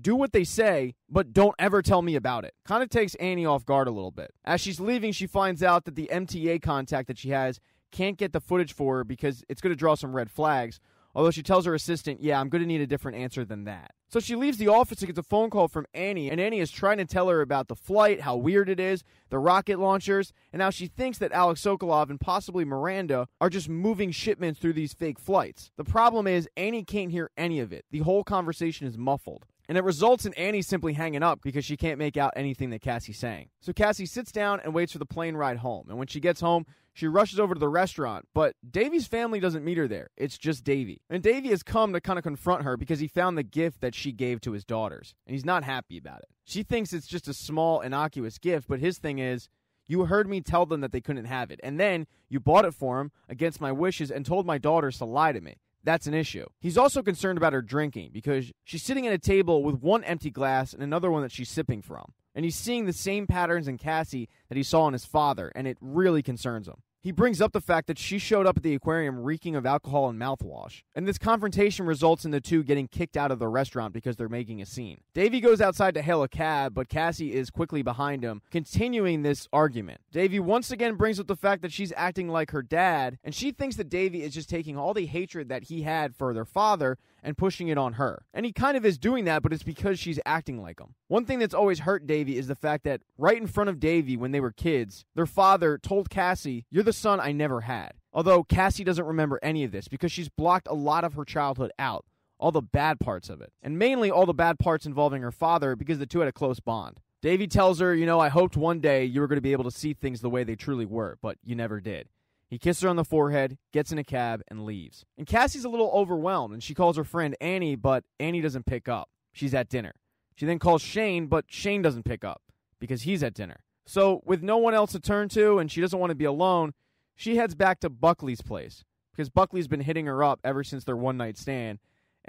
do what they say, but don't ever tell me about it. Kind of takes Annie off guard a little bit. As she's leaving, she finds out that the MTA contact that she has can't get the footage for her because it's going to draw some red flags, although she tells her assistant, Yeah, I'm going to need a different answer than that. So she leaves the office and gets a phone call from Annie, and Annie is trying to tell her about the flight, how weird it is, the rocket launchers, and how she thinks that Alex Sokolov and possibly Miranda are just moving shipments through these fake flights. The problem is, Annie can't hear any of it. The whole conversation is muffled and it results in Annie simply hanging up because she can't make out anything that Cassie's saying. So Cassie sits down and waits for the plane ride home, and when she gets home, she rushes over to the restaurant, but Davy's family doesn't meet her there. It's just Davy. And Davy has come to kind of confront her because he found the gift that she gave to his daughters, and he's not happy about it. She thinks it's just a small, innocuous gift, but his thing is, you heard me tell them that they couldn't have it, and then you bought it for them against my wishes and told my daughters to lie to me. That's an issue. He's also concerned about her drinking because she's sitting at a table with one empty glass and another one that she's sipping from. And he's seeing the same patterns in Cassie that he saw in his father, and it really concerns him he brings up the fact that she showed up at the aquarium reeking of alcohol and mouthwash, and this confrontation results in the two getting kicked out of the restaurant because they're making a scene. Davy goes outside to hail a cab, but Cassie is quickly behind him, continuing this argument. Davy once again brings up the fact that she's acting like her dad, and she thinks that Davy is just taking all the hatred that he had for their father and pushing it on her. And he kind of is doing that, but it's because she's acting like him. One thing that's always hurt Davy is the fact that right in front of Davy when they were kids, their father told Cassie, You're the son I never had. Although Cassie doesn't remember any of this because she's blocked a lot of her childhood out, all the bad parts of it, and mainly all the bad parts involving her father because the two had a close bond. Davy tells her, You know, I hoped one day you were going to be able to see things the way they truly were, but you never did. He kisses her on the forehead, gets in a cab, and leaves. And Cassie's a little overwhelmed, and she calls her friend Annie, but Annie doesn't pick up. She's at dinner. She then calls Shane, but Shane doesn't pick up because he's at dinner. So, with no one else to turn to and she doesn't want to be alone, she heads back to Buckley's place because Buckley's been hitting her up ever since their one night stand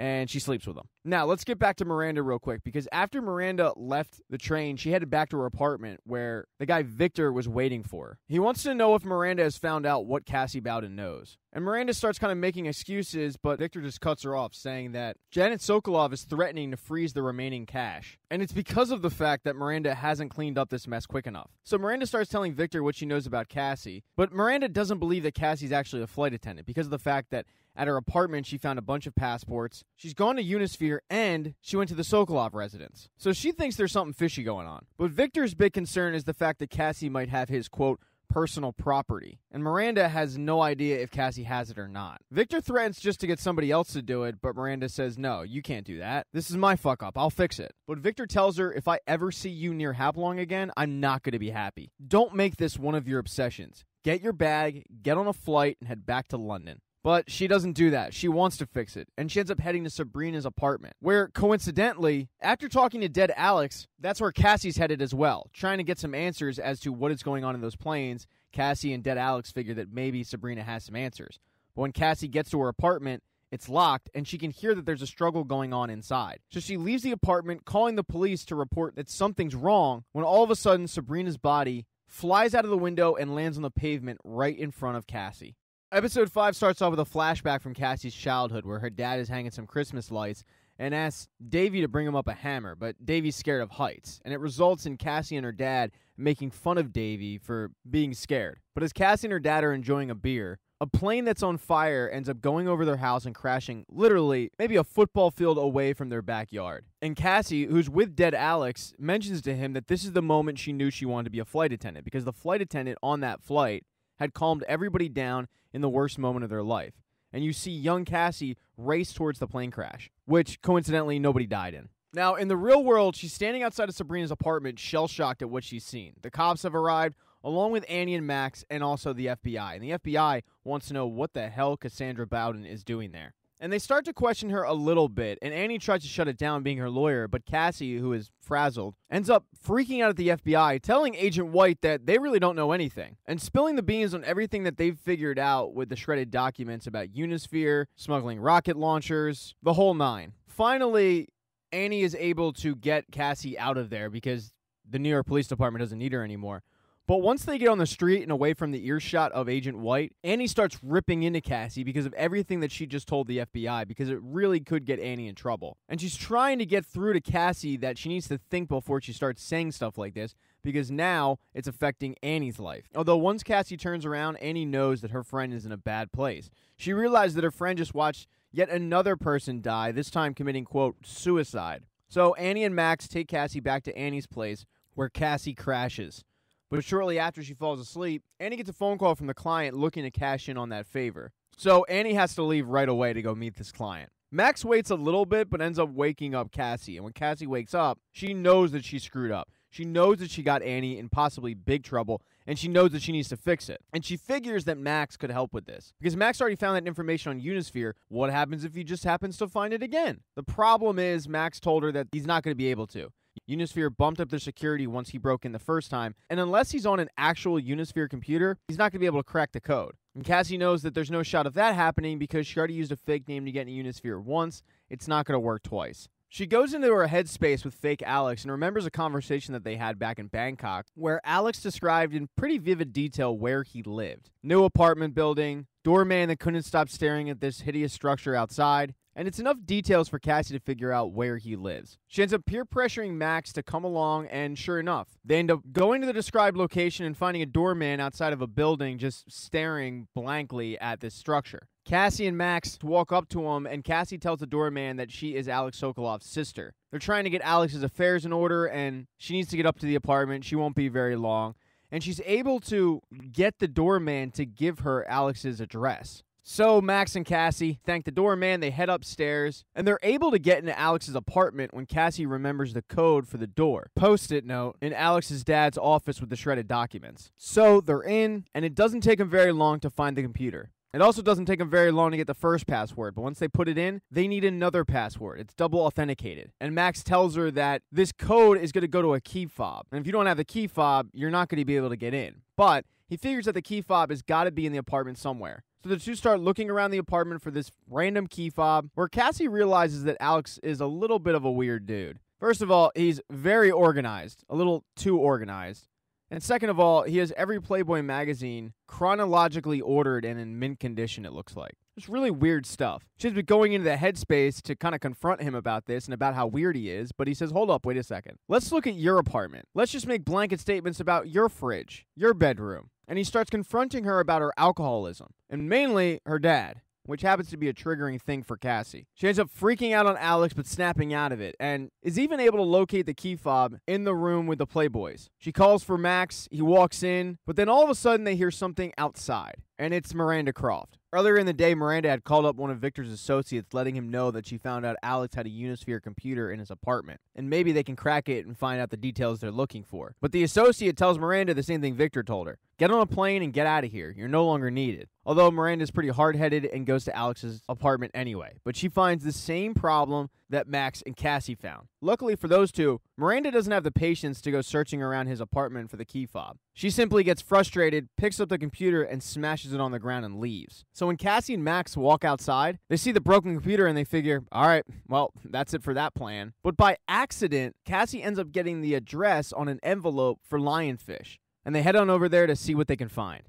and she sleeps with him. Now, let's get back to Miranda real quick because after Miranda left the train, she headed back to her apartment where the guy Victor was waiting for her. He wants to know if Miranda has found out what Cassie Bowden knows. And Miranda starts kind of making excuses, but Victor just cuts her off, saying that Janet Sokolov is threatening to freeze the remaining cash. And it's because of the fact that Miranda hasn't cleaned up this mess quick enough. So Miranda starts telling Victor what she knows about Cassie, but Miranda doesn't believe that Cassie's actually a flight attendant because of the fact that at her apartment, she found a bunch of passports. She's gone to Unisphere and she went to the Sokolov residence. So she thinks there's something fishy going on. But Victor's big concern is the fact that Cassie might have his quote, personal property. And Miranda has no idea if Cassie has it or not. Victor threatens just to get somebody else to do it, but Miranda says, No, you can't do that. This is my fuck up. I'll fix it. But Victor tells her, If I ever see you near Haplong again, I'm not going to be happy. Don't make this one of your obsessions. Get your bag, get on a flight, and head back to London. But she doesn't do that. She wants to fix it. And she ends up heading to Sabrina's apartment, where coincidentally, after talking to dead Alex, that's where Cassie's headed as well, trying to get some answers as to what is going on in those planes. Cassie and dead Alex figure that maybe Sabrina has some answers. But when Cassie gets to her apartment, it's locked, and she can hear that there's a struggle going on inside. So she leaves the apartment, calling the police to report that something's wrong, when all of a sudden, Sabrina's body flies out of the window and lands on the pavement right in front of Cassie. Episode 5 starts off with a flashback from Cassie's childhood where her dad is hanging some Christmas lights and asks Davy to bring him up a hammer, but Davy's scared of heights, and it results in Cassie and her dad making fun of Davy for being scared. But as Cassie and her dad are enjoying a beer, a plane that's on fire ends up going over their house and crashing literally maybe a football field away from their backyard. And Cassie, who's with dead Alex, mentions to him that this is the moment she knew she wanted to be a flight attendant because the flight attendant on that flight had calmed everybody down in the worst moment of their life. And you see young Cassie race towards the plane crash, which coincidentally nobody died in. Now, in the real world, she's standing outside of Sabrina's apartment, shell shocked at what she's seen. The cops have arrived, along with Annie and Max, and also the FBI. And the FBI wants to know what the hell Cassandra Bowden is doing there. And they start to question her a little bit, and Annie tries to shut it down, being her lawyer, but Cassie, who is frazzled, ends up freaking out at the FBI, telling Agent White that they really don't know anything, and spilling the beans on everything that they've figured out with the shredded documents about Unisphere, smuggling rocket launchers, the whole nine. Finally, Annie is able to get Cassie out of there because the New York Police Department doesn't need her anymore. But once they get on the street and away from the earshot of Agent White, Annie starts ripping into Cassie because of everything that she just told the FBI, because it really could get Annie in trouble. And she's trying to get through to Cassie that she needs to think before she starts saying stuff like this, because now it's affecting Annie's life. Although once Cassie turns around, Annie knows that her friend is in a bad place. She realizes that her friend just watched yet another person die, this time committing, quote, suicide. So Annie and Max take Cassie back to Annie's place, where Cassie crashes. But shortly after she falls asleep, Annie gets a phone call from the client looking to cash in on that favor. So Annie has to leave right away to go meet this client. Max waits a little bit but ends up waking up Cassie. And when Cassie wakes up, she knows that she screwed up. She knows that she got Annie in possibly big trouble, and she knows that she needs to fix it. And she figures that Max could help with this. Because Max already found that information on Unisphere. What happens if he just happens to find it again? The problem is, Max told her that he's not going to be able to. Unisphere bumped up their security once he broke in the first time, and unless he's on an actual Unisphere computer, he's not going to be able to crack the code. And Cassie knows that there's no shot of that happening because she already used a fake name to get in Unisphere once. It's not going to work twice. She goes into her headspace with fake Alex and remembers a conversation that they had back in Bangkok where Alex described in pretty vivid detail where he lived. New apartment building, doorman that couldn't stop staring at this hideous structure outside, and it's enough details for Cassie to figure out where he lives. She ends up peer pressuring Max to come along, and sure enough, they end up going to the described location and finding a doorman outside of a building just staring blankly at this structure. Cassie and Max walk up to him, and Cassie tells the doorman that she is Alex Sokolov's sister. They're trying to get Alex's affairs in order, and she needs to get up to the apartment. She won't be very long and she's able to get the doorman to give her Alex's address. So Max and Cassie thank the doorman, they head upstairs, and they're able to get into Alex's apartment when Cassie remembers the code for the door. Post-it note in Alex's dad's office with the shredded documents. So they're in, and it doesn't take them very long to find the computer. It also doesn't take them very long to get the first password, but once they put it in, they need another password. It's double authenticated. And Max tells her that this code is going to go to a key fob. And if you don't have the key fob, you're not going to be able to get in. But he figures that the key fob has got to be in the apartment somewhere. So the two start looking around the apartment for this random key fob, where Cassie realizes that Alex is a little bit of a weird dude. First of all, he's very organized, a little too organized. And second of all, he has every Playboy magazine chronologically ordered and in mint condition, it looks like. It's really weird stuff. She's been going into the headspace to kind of confront him about this and about how weird he is, but he says, Hold up, wait a second. Let's look at your apartment. Let's just make blanket statements about your fridge, your bedroom. And he starts confronting her about her alcoholism and mainly her dad which happens to be a triggering thing for Cassie. She ends up freaking out on Alex but snapping out of it and is even able to locate the key fob in the room with the Playboys. She calls for Max, he walks in, but then all of a sudden they hear something outside, and it's Miranda Croft. Earlier in the day, Miranda had called up one of Victor's associates, letting him know that she found out Alex had a Unisphere computer in his apartment, and maybe they can crack it and find out the details they're looking for. But the associate tells Miranda the same thing Victor told her Get on a plane and get out of here. You're no longer needed. Although Miranda's pretty hard headed and goes to Alex's apartment anyway. But she finds the same problem that Max and Cassie found. Luckily for those two, Miranda doesn't have the patience to go searching around his apartment for the key fob. She simply gets frustrated, picks up the computer, and smashes it on the ground and leaves. So when Cassie and Max walk outside, they see the broken computer and they figure, all right, well, that's it for that plan. But by accident, Cassie ends up getting the address on an envelope for Lionfish and they head on over there to see what they can find.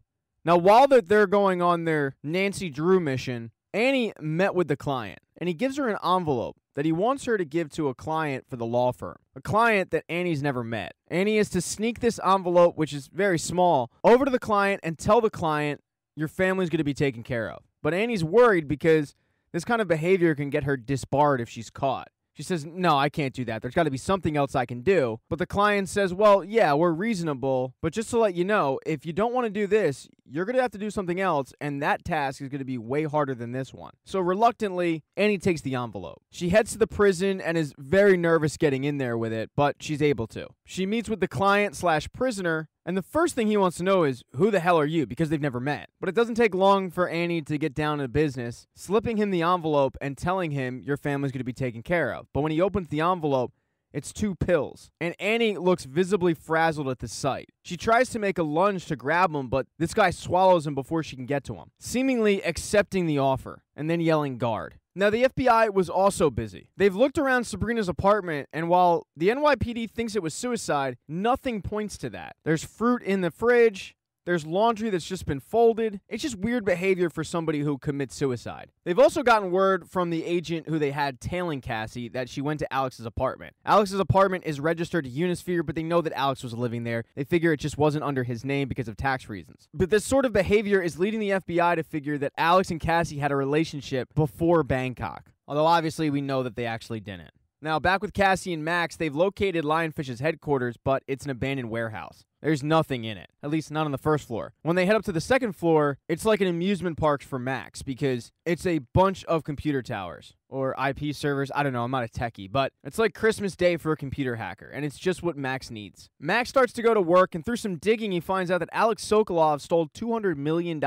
Now, while they're, they're going on their Nancy Drew mission, Annie met with the client and he gives her an envelope that he wants her to give to a client for the law firm, a client that Annie's never met. Annie is to sneak this envelope, which is very small, over to the client and tell the client your family's going to be taken care of. But Annie's worried because this kind of behavior can get her disbarred if she's caught. She says, No, I can't do that. There's got to be something else I can do. But the client says, Well, yeah, we're reasonable. But just to let you know, if you don't want to do this, you're going to have to do something else. And that task is going to be way harder than this one. So reluctantly, Annie takes the envelope. She heads to the prison and is very nervous getting in there with it, but she's able to. She meets with the client slash prisoner, and the first thing he wants to know is, Who the hell are you? because they've never met. But it doesn't take long for Annie to get down to business, slipping him the envelope and telling him, Your family's going to be taken care of. But when he opens the envelope, it's two pills. And Annie looks visibly frazzled at the sight. She tries to make a lunge to grab him, but this guy swallows him before she can get to him, seemingly accepting the offer and then yelling guard. Now, the FBI was also busy. They've looked around Sabrina's apartment, and while the NYPD thinks it was suicide, nothing points to that. There's fruit in the fridge, there's laundry that's just been folded. It's just weird behavior for somebody who commits suicide. They've also gotten word from the agent who they had tailing Cassie that she went to Alex's apartment. Alex's apartment is registered to Unisphere, but they know that Alex was living there. They figure it just wasn't under his name because of tax reasons. But this sort of behavior is leading the FBI to figure that Alex and Cassie had a relationship before Bangkok. Although obviously we know that they actually didn't. Now, back with Cassie and Max, they've located Lionfish's headquarters, but it's an abandoned warehouse. There's nothing in it, at least not on the first floor. When they head up to the second floor, it's like an amusement park for Max because it's a bunch of computer towers or IP servers. I don't know, I'm not a techie, but it's like Christmas Day for a computer hacker, and it's just what Max needs. Max starts to go to work, and through some digging, he finds out that Alex Sokolov stole $200 million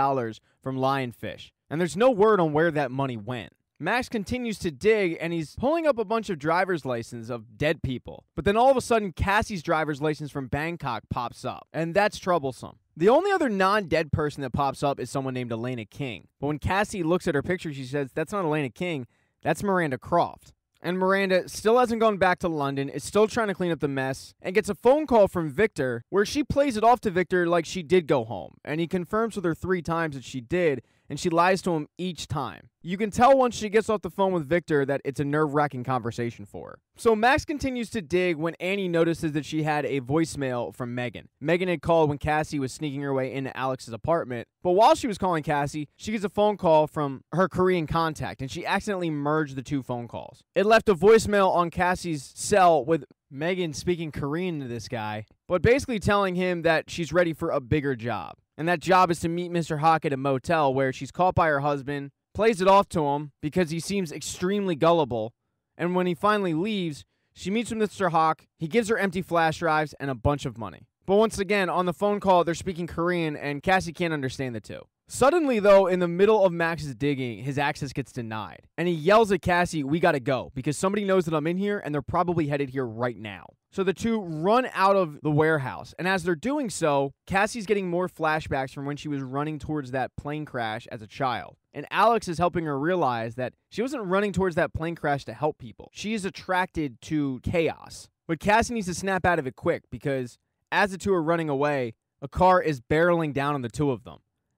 from Lionfish, and there's no word on where that money went. Max continues to dig and he's pulling up a bunch of driver's license of dead people. But then all of a sudden, Cassie's driver's license from Bangkok pops up, and that's troublesome. The only other non dead person that pops up is someone named Elena King. But when Cassie looks at her picture, she says, That's not Elena King, that's Miranda Croft. And Miranda still hasn't gone back to London, is still trying to clean up the mess, and gets a phone call from Victor where she plays it off to Victor like she did go home. And he confirms with her three times that she did, and she lies to him each time. You can tell once she gets off the phone with Victor that it's a nerve wracking conversation for her. So Max continues to dig when Annie notices that she had a voicemail from Megan. Megan had called when Cassie was sneaking her way into Alex's apartment, but while she was calling Cassie, she gets a phone call from her Korean contact and she accidentally merged the two phone calls. It left a voicemail on Cassie's cell with Megan speaking Korean to this guy, but basically telling him that she's ready for a bigger job and that job is to meet Mr. Hawk at a motel where she's caught by her husband, plays it off to him because he seems extremely gullible, and when he finally leaves, she meets with Mr. Hawk, he gives her empty flash drives and a bunch of money. But once again, on the phone call, they're speaking Korean, and Cassie can't understand the two. Suddenly, though, in the middle of Max's digging, his access gets denied, and he yells at Cassie, We gotta go, because somebody knows that I'm in here and they're probably headed here right now. So the two run out of the warehouse, and as they're doing so, Cassie's getting more flashbacks from when she was running towards that plane crash as a child. And Alex is helping her realize that she wasn't running towards that plane crash to help people. She is attracted to chaos. But Cassie needs to snap out of it quick because as the two are running away, a car is barreling down on the two of them.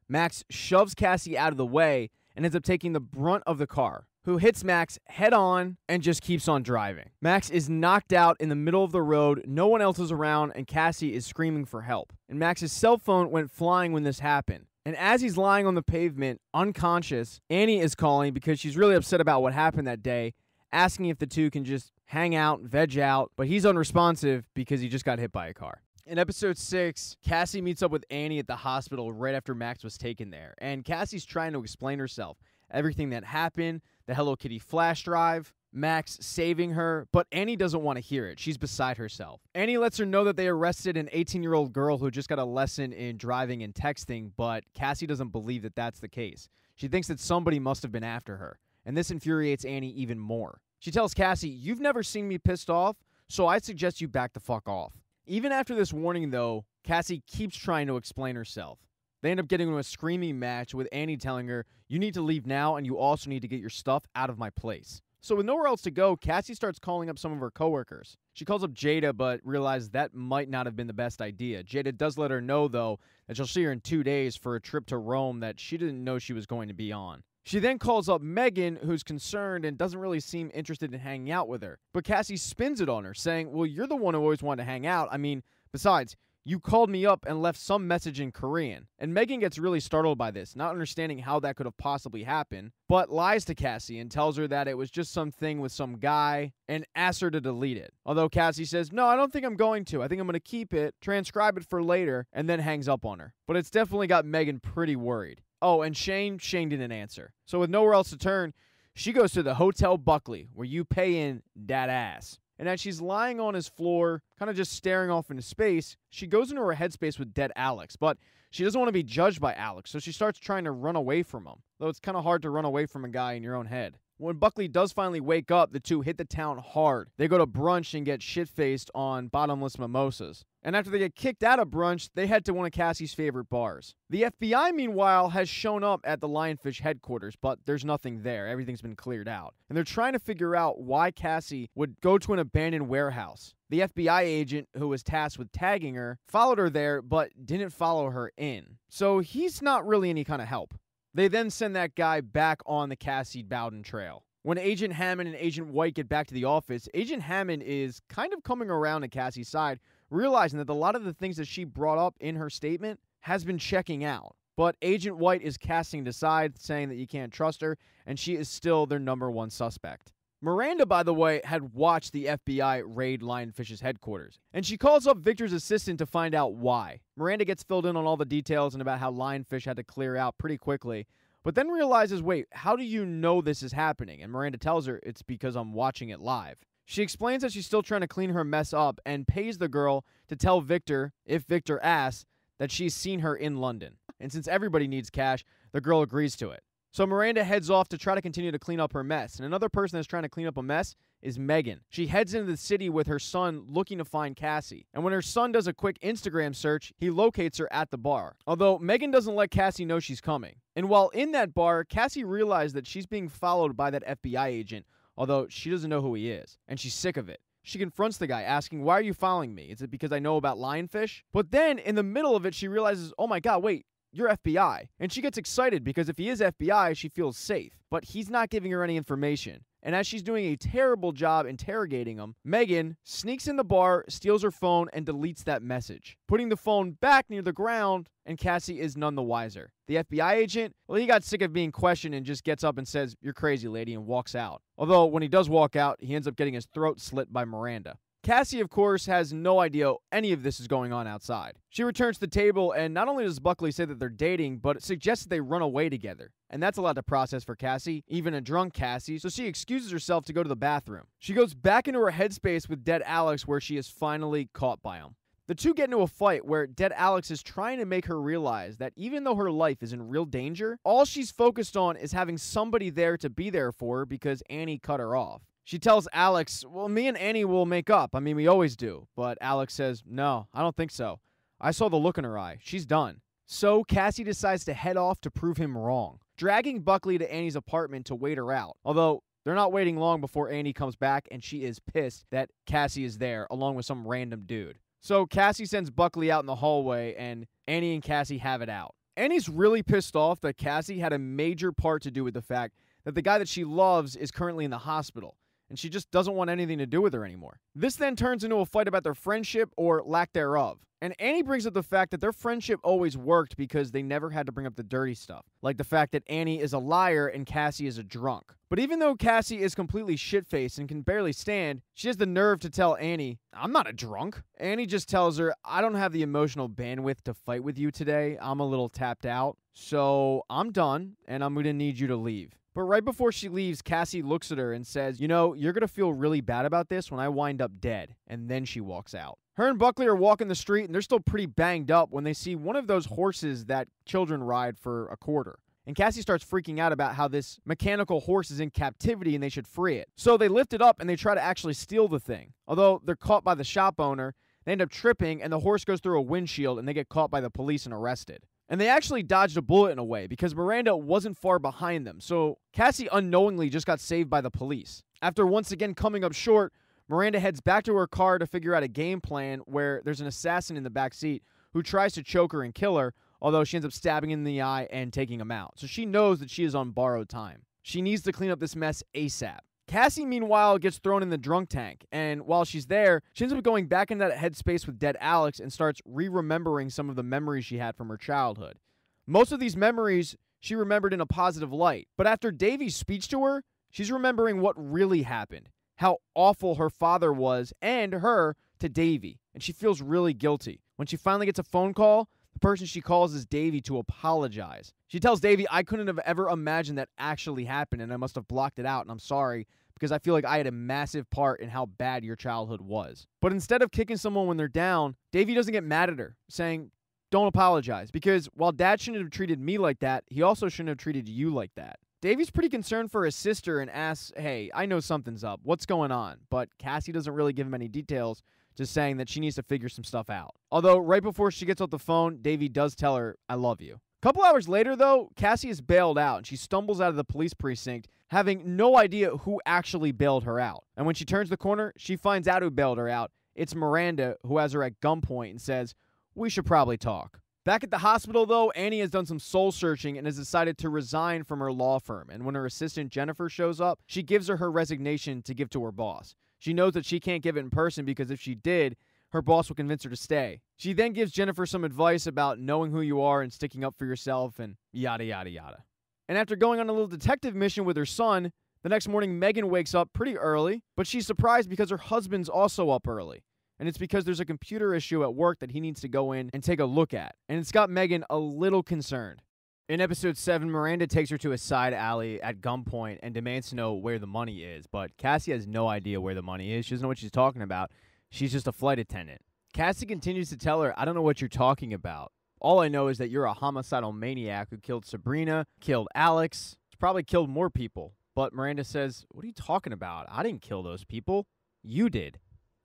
Max shoves Cassie out of the way and ends up taking the brunt of the car, who hits Max head on and just keeps on driving. Max is knocked out in the middle of the road, no one else is around, and Cassie is screaming for help. And Max's cell phone went flying when this happened. And as he's lying on the pavement, unconscious, Annie is calling because she's really upset about what happened that day, asking if the two can just hang out, veg out, but he's unresponsive because he just got hit by a car. In episode six, Cassie meets up with Annie at the hospital right after Max was taken there, and Cassie's trying to explain herself everything that happened, the Hello Kitty flash drive, Max saving her, but Annie doesn't want to hear it. She's beside herself. Annie lets her know that they arrested an 18 year old girl who just got a lesson in driving and texting, but Cassie doesn't believe that that's the case. She thinks that somebody must have been after her, and this infuriates Annie even more. She tells Cassie, You've never seen me pissed off, so I suggest you back the fuck off. Even after this warning, though, Cassie keeps trying to explain herself. They end up getting into a screaming match with Annie telling her, You need to leave now, and you also need to get your stuff out of my place. So, with nowhere else to go, Cassie starts calling up some of her coworkers. She calls up Jada, but realizes that might not have been the best idea. Jada does let her know, though, that she'll see her in two days for a trip to Rome that she didn't know she was going to be on. She then calls up Megan, who's concerned and doesn't really seem interested in hanging out with her. But Cassie spins it on her, saying, Well, you're the one who always wanted to hang out. I mean, besides, you called me up and left some message in Korean. And Megan gets really startled by this, not understanding how that could have possibly happened, but lies to Cassie and tells her that it was just something with some guy and asks her to delete it. Although Cassie says, No, I don't think I'm going to. I think I'm going to keep it, transcribe it for later, and then hangs up on her. But it's definitely got Megan pretty worried. Oh, and Shane Shane didn't answer. So with nowhere else to turn, she goes to the Hotel Buckley where you pay in that ass. And as she's lying on his floor, kind of just staring off into space, she goes into her headspace with dead Alex, but she doesn't want to be judged by Alex, so she starts trying to run away from him. Though it's kind of hard to run away from a guy in your own head. When Buckley does finally wake up, the two hit the town hard. They go to brunch and get shit faced on bottomless mimosas. And after they get kicked out of brunch, they head to one of Cassie's favorite bars. The FBI, meanwhile, has shown up at the Lionfish headquarters, but there's nothing there. Everything's been cleared out. And they're trying to figure out why Cassie would go to an abandoned warehouse. The FBI agent who was tasked with tagging her followed her there, but didn't follow her in. So he's not really any kind of help. They then send that guy back on the Cassie Bowden trail. When Agent Hammond and Agent White get back to the office, Agent Hammond is kind of coming around to Cassie's side, realizing that a lot of the things that she brought up in her statement has been checking out. But Agent White is casting it aside, saying that you can't trust her, and she is still their number one suspect. Miranda, by the way, had watched the FBI raid Lionfish's headquarters, and she calls up Victor's assistant to find out why. Miranda gets filled in on all the details and about how Lionfish had to clear out pretty quickly, but then realizes wait, how do you know this is happening? And Miranda tells her it's because I'm watching it live. She explains that she's still trying to clean her mess up and pays the girl to tell Victor, if Victor asks, that she's seen her in London. And since everybody needs cash, the girl agrees to it. So Miranda heads off to try to continue to clean up her mess. And another person that's trying to clean up a mess is Megan. She heads into the city with her son looking to find Cassie. And when her son does a quick Instagram search, he locates her at the bar. Although Megan doesn't let Cassie know she's coming. And while in that bar, Cassie realizes that she's being followed by that FBI agent, although she doesn't know who he is. And she's sick of it. She confronts the guy, asking, Why are you following me? Is it because I know about lionfish? But then, in the middle of it, she realizes, Oh my god, wait, you're FBI. And she gets excited because if he is FBI, she feels safe. But he's not giving her any information. And as she's doing a terrible job interrogating him, Megan sneaks in the bar, steals her phone, and deletes that message, putting the phone back near the ground, and Cassie is none the wiser. The FBI agent, well, he got sick of being questioned and just gets up and says, You're crazy, lady, and walks out. Although, when he does walk out, he ends up getting his throat slit by Miranda. Cassie, of course, has no idea any of this is going on outside. She returns to the table, and not only does Buckley say that they're dating, but suggests that they run away together. And that's a lot to process for Cassie, even a drunk Cassie, so she excuses herself to go to the bathroom. She goes back into her headspace with Dead Alex, where she is finally caught by him. The two get into a fight where Dead Alex is trying to make her realize that even though her life is in real danger, all she's focused on is having somebody there to be there for her because Annie cut her off. She tells Alex, Well, me and Annie will make up. I mean, we always do. But Alex says, No, I don't think so. I saw the look in her eye. She's done. So Cassie decides to head off to prove him wrong, dragging Buckley to Annie's apartment to wait her out. Although they're not waiting long before Annie comes back and she is pissed that Cassie is there along with some random dude. So Cassie sends Buckley out in the hallway and Annie and Cassie have it out. Annie's really pissed off that Cassie had a major part to do with the fact that the guy that she loves is currently in the hospital and she just doesn't want anything to do with her anymore. This then turns into a fight about their friendship or lack thereof. And Annie brings up the fact that their friendship always worked because they never had to bring up the dirty stuff, like the fact that Annie is a liar and Cassie is a drunk. But even though Cassie is completely shit faced and can barely stand, she has the nerve to tell Annie, I'm not a drunk. Annie just tells her, I don't have the emotional bandwidth to fight with you today. I'm a little tapped out. So I'm done, and I'm going to need you to leave. But right before she leaves, Cassie looks at her and says, You know, you're going to feel really bad about this when I wind up dead. And then she walks out. Her and Buckley are walking the street and they're still pretty banged up when they see one of those horses that children ride for a quarter. And Cassie starts freaking out about how this mechanical horse is in captivity and they should free it. So they lift it up and they try to actually steal the thing. Although they're caught by the shop owner, they end up tripping and the horse goes through a windshield and they get caught by the police and arrested. And they actually dodged a bullet in a way because Miranda wasn't far behind them. So Cassie unknowingly just got saved by the police. After once again coming up short, Miranda heads back to her car to figure out a game plan where there's an assassin in the back seat who tries to choke her and kill her, although she ends up stabbing in the eye and taking him out. So she knows that she is on borrowed time. She needs to clean up this mess ASAP. Cassie, meanwhile, gets thrown in the drunk tank, and while she's there, she ends up going back into that headspace with dead Alex and starts re remembering some of the memories she had from her childhood. Most of these memories she remembered in a positive light, but after Davy's speech to her, she's remembering what really happened, how awful her father was and her to Davy, and she feels really guilty. When she finally gets a phone call the person she calls is Davy to apologize. She tells Davy, I couldn't have ever imagined that actually happened and I must have blocked it out and I'm sorry because I feel like I had a massive part in how bad your childhood was. But instead of kicking someone when they're down, Davy doesn't get mad at her, saying, Don't apologize because while dad shouldn't have treated me like that, he also shouldn't have treated you like that. Davy's pretty concerned for his sister and asks, Hey, I know something's up. What's going on? But Cassie doesn't really give him any details, just saying that she needs to figure some stuff out. Although, right before she gets off the phone, Davy does tell her, I love you. A couple hours later, though, Cassie is bailed out and she stumbles out of the police precinct, having no idea who actually bailed her out. And when she turns the corner, she finds out who bailed her out. It's Miranda, who has her at gunpoint and says, We should probably talk. Back at the hospital, though, Annie has done some soul searching and has decided to resign from her law firm. And when her assistant Jennifer shows up, she gives her her resignation to give to her boss. She knows that she can't give it in person because if she did, her boss will convince her to stay. She then gives Jennifer some advice about knowing who you are and sticking up for yourself and yada, yada, yada. And after going on a little detective mission with her son, the next morning Megan wakes up pretty early, but she's surprised because her husband's also up early. And it's because there's a computer issue at work that he needs to go in and take a look at. And it's got Megan a little concerned. In episode 7, Miranda takes her to a side alley at gunpoint and demands to know where the money is, but Cassie has no idea where the money is. She doesn't know what she's talking about. She's just a flight attendant. Cassie continues to tell her, I don't know what you're talking about. All I know is that you're a homicidal maniac who killed Sabrina, killed Alex, probably killed more people. But Miranda says, What are you talking about? I didn't kill those people. You did.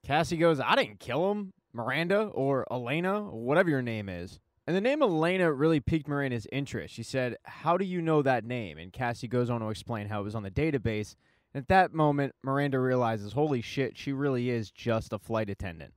Cassie goes, I didn't kill them. Miranda or Elena, or whatever your name is. And the name Elena really piqued Miranda's interest. She said, How do you know that name? And Cassie goes on to explain how it was on the database. And at that moment, Miranda realizes, Holy shit, she really is just a flight attendant.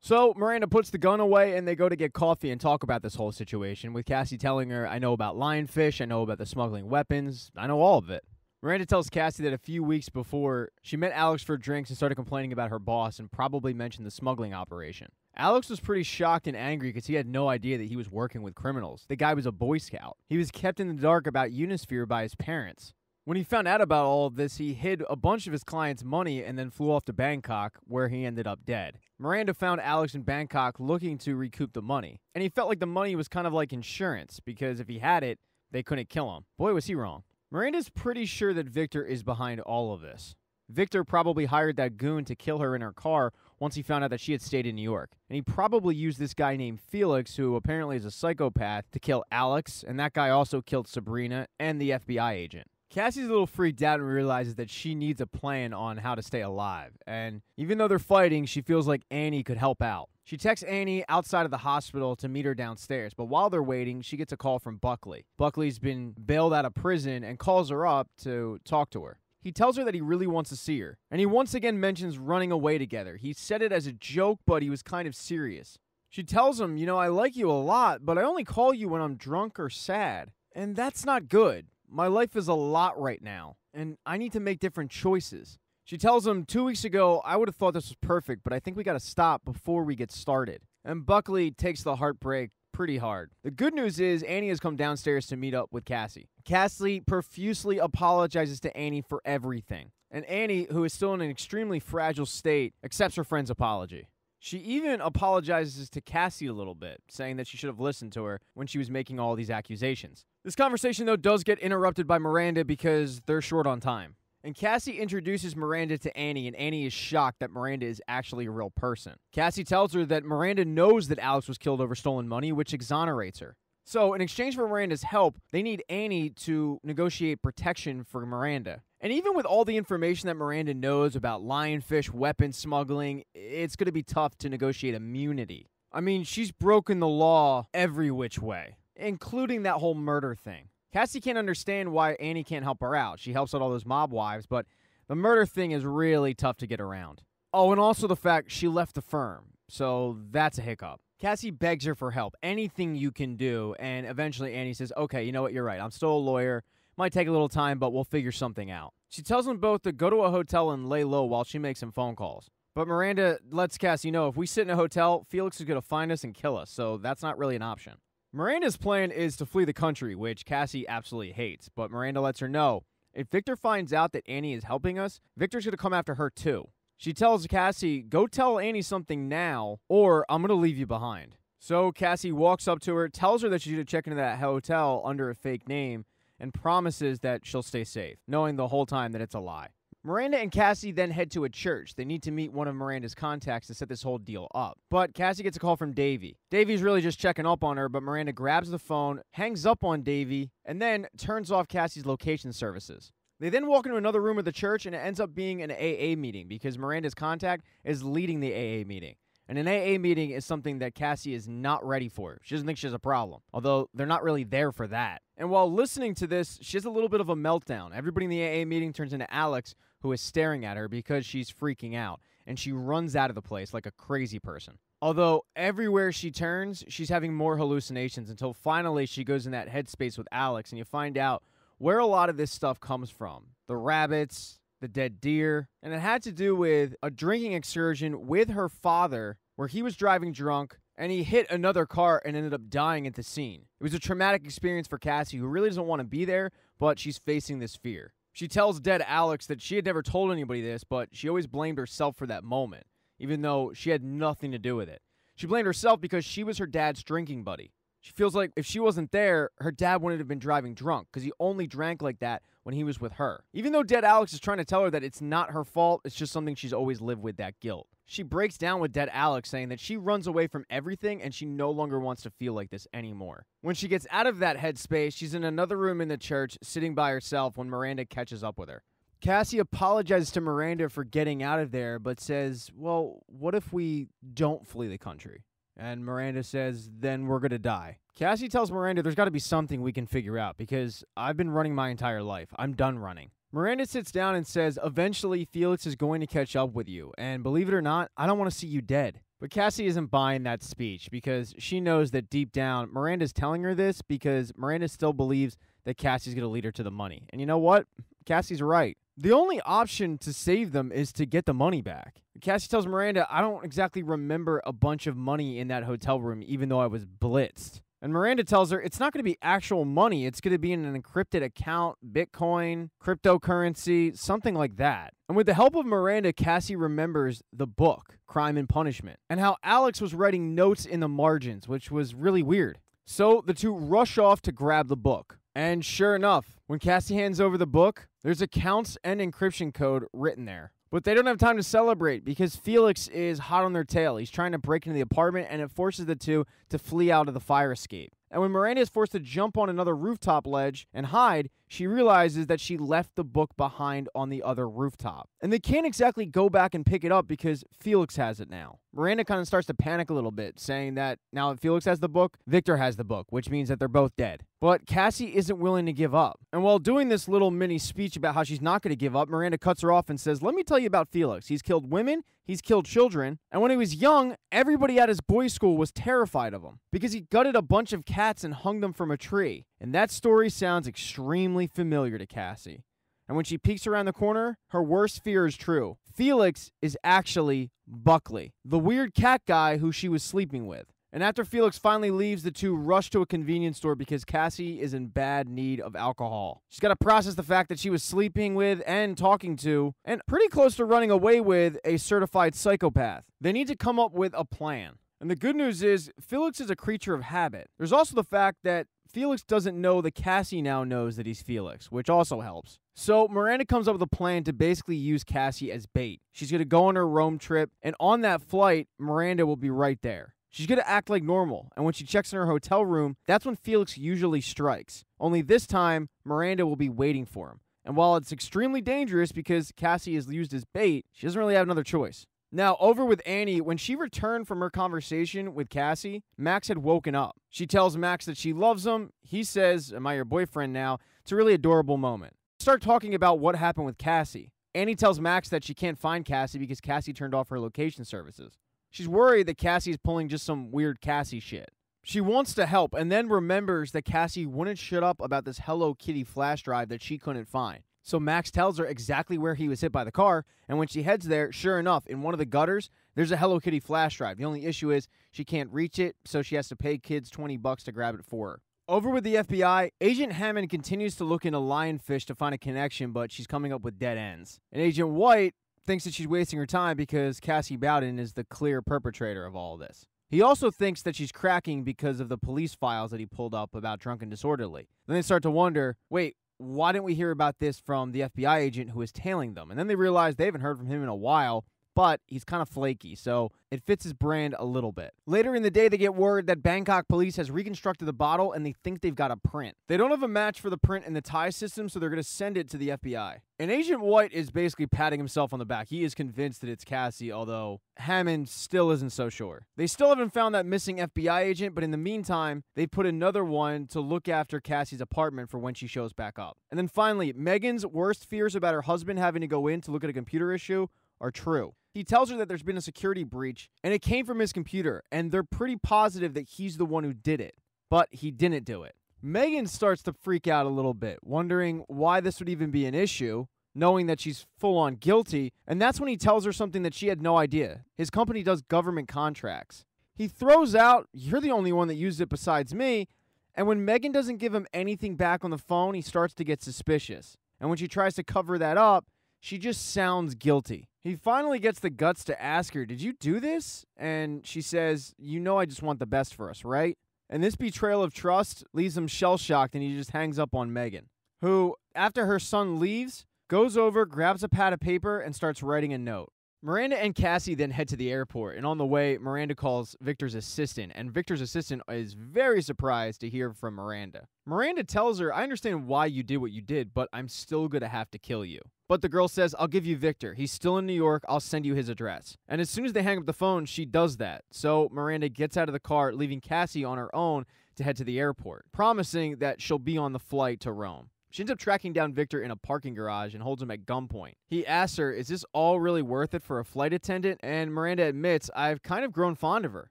So Miranda puts the gun away and they go to get coffee and talk about this whole situation, with Cassie telling her, I know about lionfish, I know about the smuggling weapons, I know all of it. Miranda tells Cassie that a few weeks before, she met Alex for drinks and started complaining about her boss and probably mentioned the smuggling operation. Alex was pretty shocked and angry because he had no idea that he was working with criminals. The guy was a Boy Scout. He was kept in the dark about Unisphere by his parents. When he found out about all of this, he hid a bunch of his clients' money and then flew off to Bangkok, where he ended up dead. Miranda found Alex in Bangkok looking to recoup the money, and he felt like the money was kind of like insurance because if he had it, they couldn't kill him. Boy, was he wrong. Miranda's pretty sure that Victor is behind all of this. Victor probably hired that goon to kill her in her car once he found out that she had stayed in New York. And he probably used this guy named Felix, who apparently is a psychopath, to kill Alex, and that guy also killed Sabrina and the FBI agent. Cassie's a little freaked out and realizes that she needs a plan on how to stay alive. And even though they're fighting, she feels like Annie could help out. She texts Annie outside of the hospital to meet her downstairs, but while they're waiting, she gets a call from Buckley. Buckley's been bailed out of prison and calls her up to talk to her. He tells her that he really wants to see her, and he once again mentions running away together. He said it as a joke, but he was kind of serious. She tells him, You know, I like you a lot, but I only call you when I'm drunk or sad. And that's not good. My life is a lot right now, and I need to make different choices. She tells him, Two weeks ago, I would have thought this was perfect, but I think we gotta stop before we get started. And Buckley takes the heartbreak pretty hard. The good news is, Annie has come downstairs to meet up with Cassie. Cassidy profusely apologizes to Annie for everything. And Annie, who is still in an extremely fragile state, accepts her friend's apology. She even apologizes to Cassie a little bit, saying that she should have listened to her when she was making all these accusations. This conversation, though, does get interrupted by Miranda because they're short on time. And Cassie introduces Miranda to Annie, and Annie is shocked that Miranda is actually a real person. Cassie tells her that Miranda knows that Alex was killed over stolen money, which exonerates her. So, in exchange for Miranda's help, they need Annie to negotiate protection for Miranda. And even with all the information that Miranda knows about lionfish, weapon smuggling, it's going to be tough to negotiate immunity. I mean, she's broken the law every which way, including that whole murder thing. Cassie can't understand why Annie can't help her out. She helps out all those mob wives, but the murder thing is really tough to get around. Oh, and also the fact she left the firm. So that's a hiccup. Cassie begs her for help, anything you can do. And eventually, Annie says, Okay, you know what? You're right. I'm still a lawyer. Might take a little time, but we'll figure something out. She tells them both to go to a hotel and lay low while she makes some phone calls. But Miranda lets Cassie know if we sit in a hotel, Felix is going to find us and kill us. So that's not really an option. Miranda's plan is to flee the country, which Cassie absolutely hates. But Miranda lets her know if Victor finds out that Annie is helping us, Victor's going to come after her too. She tells Cassie, Go tell Annie something now, or I'm going to leave you behind. So Cassie walks up to her, tells her that she should check into that hotel under a fake name, and promises that she'll stay safe, knowing the whole time that it's a lie. Miranda and Cassie then head to a church. They need to meet one of Miranda's contacts to set this whole deal up. But Cassie gets a call from Davy. Davy's really just checking up on her, but Miranda grabs the phone, hangs up on Davy, and then turns off Cassie's location services. They then walk into another room of the church, and it ends up being an AA meeting because Miranda's contact is leading the AA meeting. And an AA meeting is something that Cassie is not ready for. She doesn't think she has a problem, although they're not really there for that. And while listening to this, she has a little bit of a meltdown. Everybody in the AA meeting turns into Alex, who is staring at her because she's freaking out, and she runs out of the place like a crazy person. Although everywhere she turns, she's having more hallucinations until finally she goes in that headspace with Alex, and you find out where a lot of this stuff comes from the rabbits, the dead deer, and it had to do with a drinking excursion with her father where he was driving drunk and he hit another car and ended up dying at the scene. It was a traumatic experience for Cassie, who really doesn't want to be there, but she's facing this fear. She tells dead Alex that she had never told anybody this, but she always blamed herself for that moment, even though she had nothing to do with it. She blamed herself because she was her dad's drinking buddy. She feels like if she wasn't there, her dad wouldn't have been driving drunk because he only drank like that when he was with her. Even though Dead Alex is trying to tell her that it's not her fault, it's just something she's always lived with that guilt. She breaks down with Dead Alex, saying that she runs away from everything and she no longer wants to feel like this anymore. When she gets out of that headspace, she's in another room in the church, sitting by herself when Miranda catches up with her. Cassie apologizes to Miranda for getting out of there, but says, Well, what if we don't flee the country? And Miranda says, then we're going to die. Cassie tells Miranda, there's got to be something we can figure out because I've been running my entire life. I'm done running. Miranda sits down and says, eventually Felix is going to catch up with you. And believe it or not, I don't want to see you dead. But Cassie isn't buying that speech because she knows that deep down, Miranda's telling her this because Miranda still believes that Cassie's going to lead her to the money. And you know what? Cassie's right. The only option to save them is to get the money back. Cassie tells Miranda, I don't exactly remember a bunch of money in that hotel room, even though I was blitzed. And Miranda tells her it's not going to be actual money. It's going to be in an encrypted account, Bitcoin, cryptocurrency, something like that. And with the help of Miranda, Cassie remembers the book, Crime and Punishment, and how Alex was writing notes in the margins, which was really weird. So the two rush off to grab the book. And sure enough, when Cassie hands over the book, there's accounts and encryption code written there. But they don't have time to celebrate because Felix is hot on their tail. He's trying to break into the apartment, and it forces the two to flee out of the fire escape. And when Miranda is forced to jump on another rooftop ledge and hide, she realizes that she left the book behind on the other rooftop. And they can't exactly go back and pick it up because Felix has it now. Miranda kind of starts to panic a little bit, saying that now that Felix has the book, Victor has the book, which means that they're both dead. But Cassie isn't willing to give up. And while doing this little mini speech about how she's not going to give up, Miranda cuts her off and says, Let me tell you about Felix. He's killed women, he's killed children, and when he was young, everybody at his boys' school was terrified of him because he gutted a bunch of cats and hung them from a tree. And that story sounds extremely familiar to Cassie. And when she peeks around the corner, her worst fear is true. Felix is actually Buckley, the weird cat guy who she was sleeping with. And after Felix finally leaves, the two rush to a convenience store because Cassie is in bad need of alcohol. She's got to process the fact that she was sleeping with and talking to, and pretty close to running away with, a certified psychopath. They need to come up with a plan. And the good news is, Felix is a creature of habit. There's also the fact that Felix doesn't know that Cassie now knows that he's Felix, which also helps. So Miranda comes up with a plan to basically use Cassie as bait. She's going to go on her Rome trip, and on that flight, Miranda will be right there. She's going to act like normal, and when she checks in her hotel room, that's when Felix usually strikes. Only this time, Miranda will be waiting for him. And while it's extremely dangerous because Cassie is used as bait, she doesn't really have another choice. Now, over with Annie, when she returned from her conversation with Cassie, Max had woken up. She tells Max that she loves him. He says, Am I your boyfriend now? It's a really adorable moment. Start talking about what happened with Cassie. Annie tells Max that she can't find Cassie because Cassie turned off her location services. She's worried that Cassie is pulling just some weird Cassie shit. She wants to help and then remembers that Cassie wouldn't shut up about this Hello Kitty flash drive that she couldn't find. So Max tells her exactly where he was hit by the car, and when she heads there, sure enough, in one of the gutters, there's a Hello Kitty flash drive. The only issue is she can't reach it, so she has to pay kids 20 bucks to grab it for her. Over with the FBI, Agent Hammond continues to look into lionfish to find a connection, but she's coming up with dead ends. And Agent White thinks that she's wasting her time because Cassie Bowden is the clear perpetrator of all of this. He also thinks that she's cracking because of the police files that he pulled up about drunk and disorderly. Then they start to wonder wait, why didn't we hear about this from the FBI agent who was tailing them? And then they realized they haven't heard from him in a while but he's kind of flaky, so it fits his brand a little bit. Later in the day, they get word that Bangkok police has reconstructed the bottle and they think they've got a print. They don't have a match for the print in the tie system, so they're going to send it to the FBI. And Agent White is basically patting himself on the back. He is convinced that it's Cassie, although Hammond still isn't so sure. They still haven't found that missing FBI agent, but in the meantime, they put another one to look after Cassie's apartment for when she shows back up. And then finally, Megan's worst fears about her husband having to go in to look at a computer issue are true. He tells her that there's been a security breach and it came from his computer, and they're pretty positive that he's the one who did it, but he didn't do it. Megan starts to freak out a little bit, wondering why this would even be an issue, knowing that she's full on guilty, and that's when he tells her something that she had no idea. His company does government contracts. He throws out, You're the only one that used it besides me. And when Megan doesn't give him anything back on the phone, he starts to get suspicious. And when she tries to cover that up, she just sounds guilty. He finally gets the guts to ask her, Did you do this? And she says, You know, I just want the best for us, right? And this betrayal of trust leaves him shell shocked and he just hangs up on Megan, who, after her son leaves, goes over, grabs a pad of paper, and starts writing a note. Miranda and Cassie then head to the airport, and on the way, Miranda calls Victor's assistant, and Victor's assistant is very surprised to hear from Miranda. Miranda tells her, I understand why you did what you did, but I'm still gonna have to kill you. But the girl says, I'll give you Victor. He's still in New York. I'll send you his address. And as soon as they hang up the phone, she does that. So Miranda gets out of the car, leaving Cassie on her own to head to the airport, promising that she'll be on the flight to Rome. She ends up tracking down Victor in a parking garage and holds him at gunpoint. He asks her, Is this all really worth it for a flight attendant? And Miranda admits, I've kind of grown fond of her.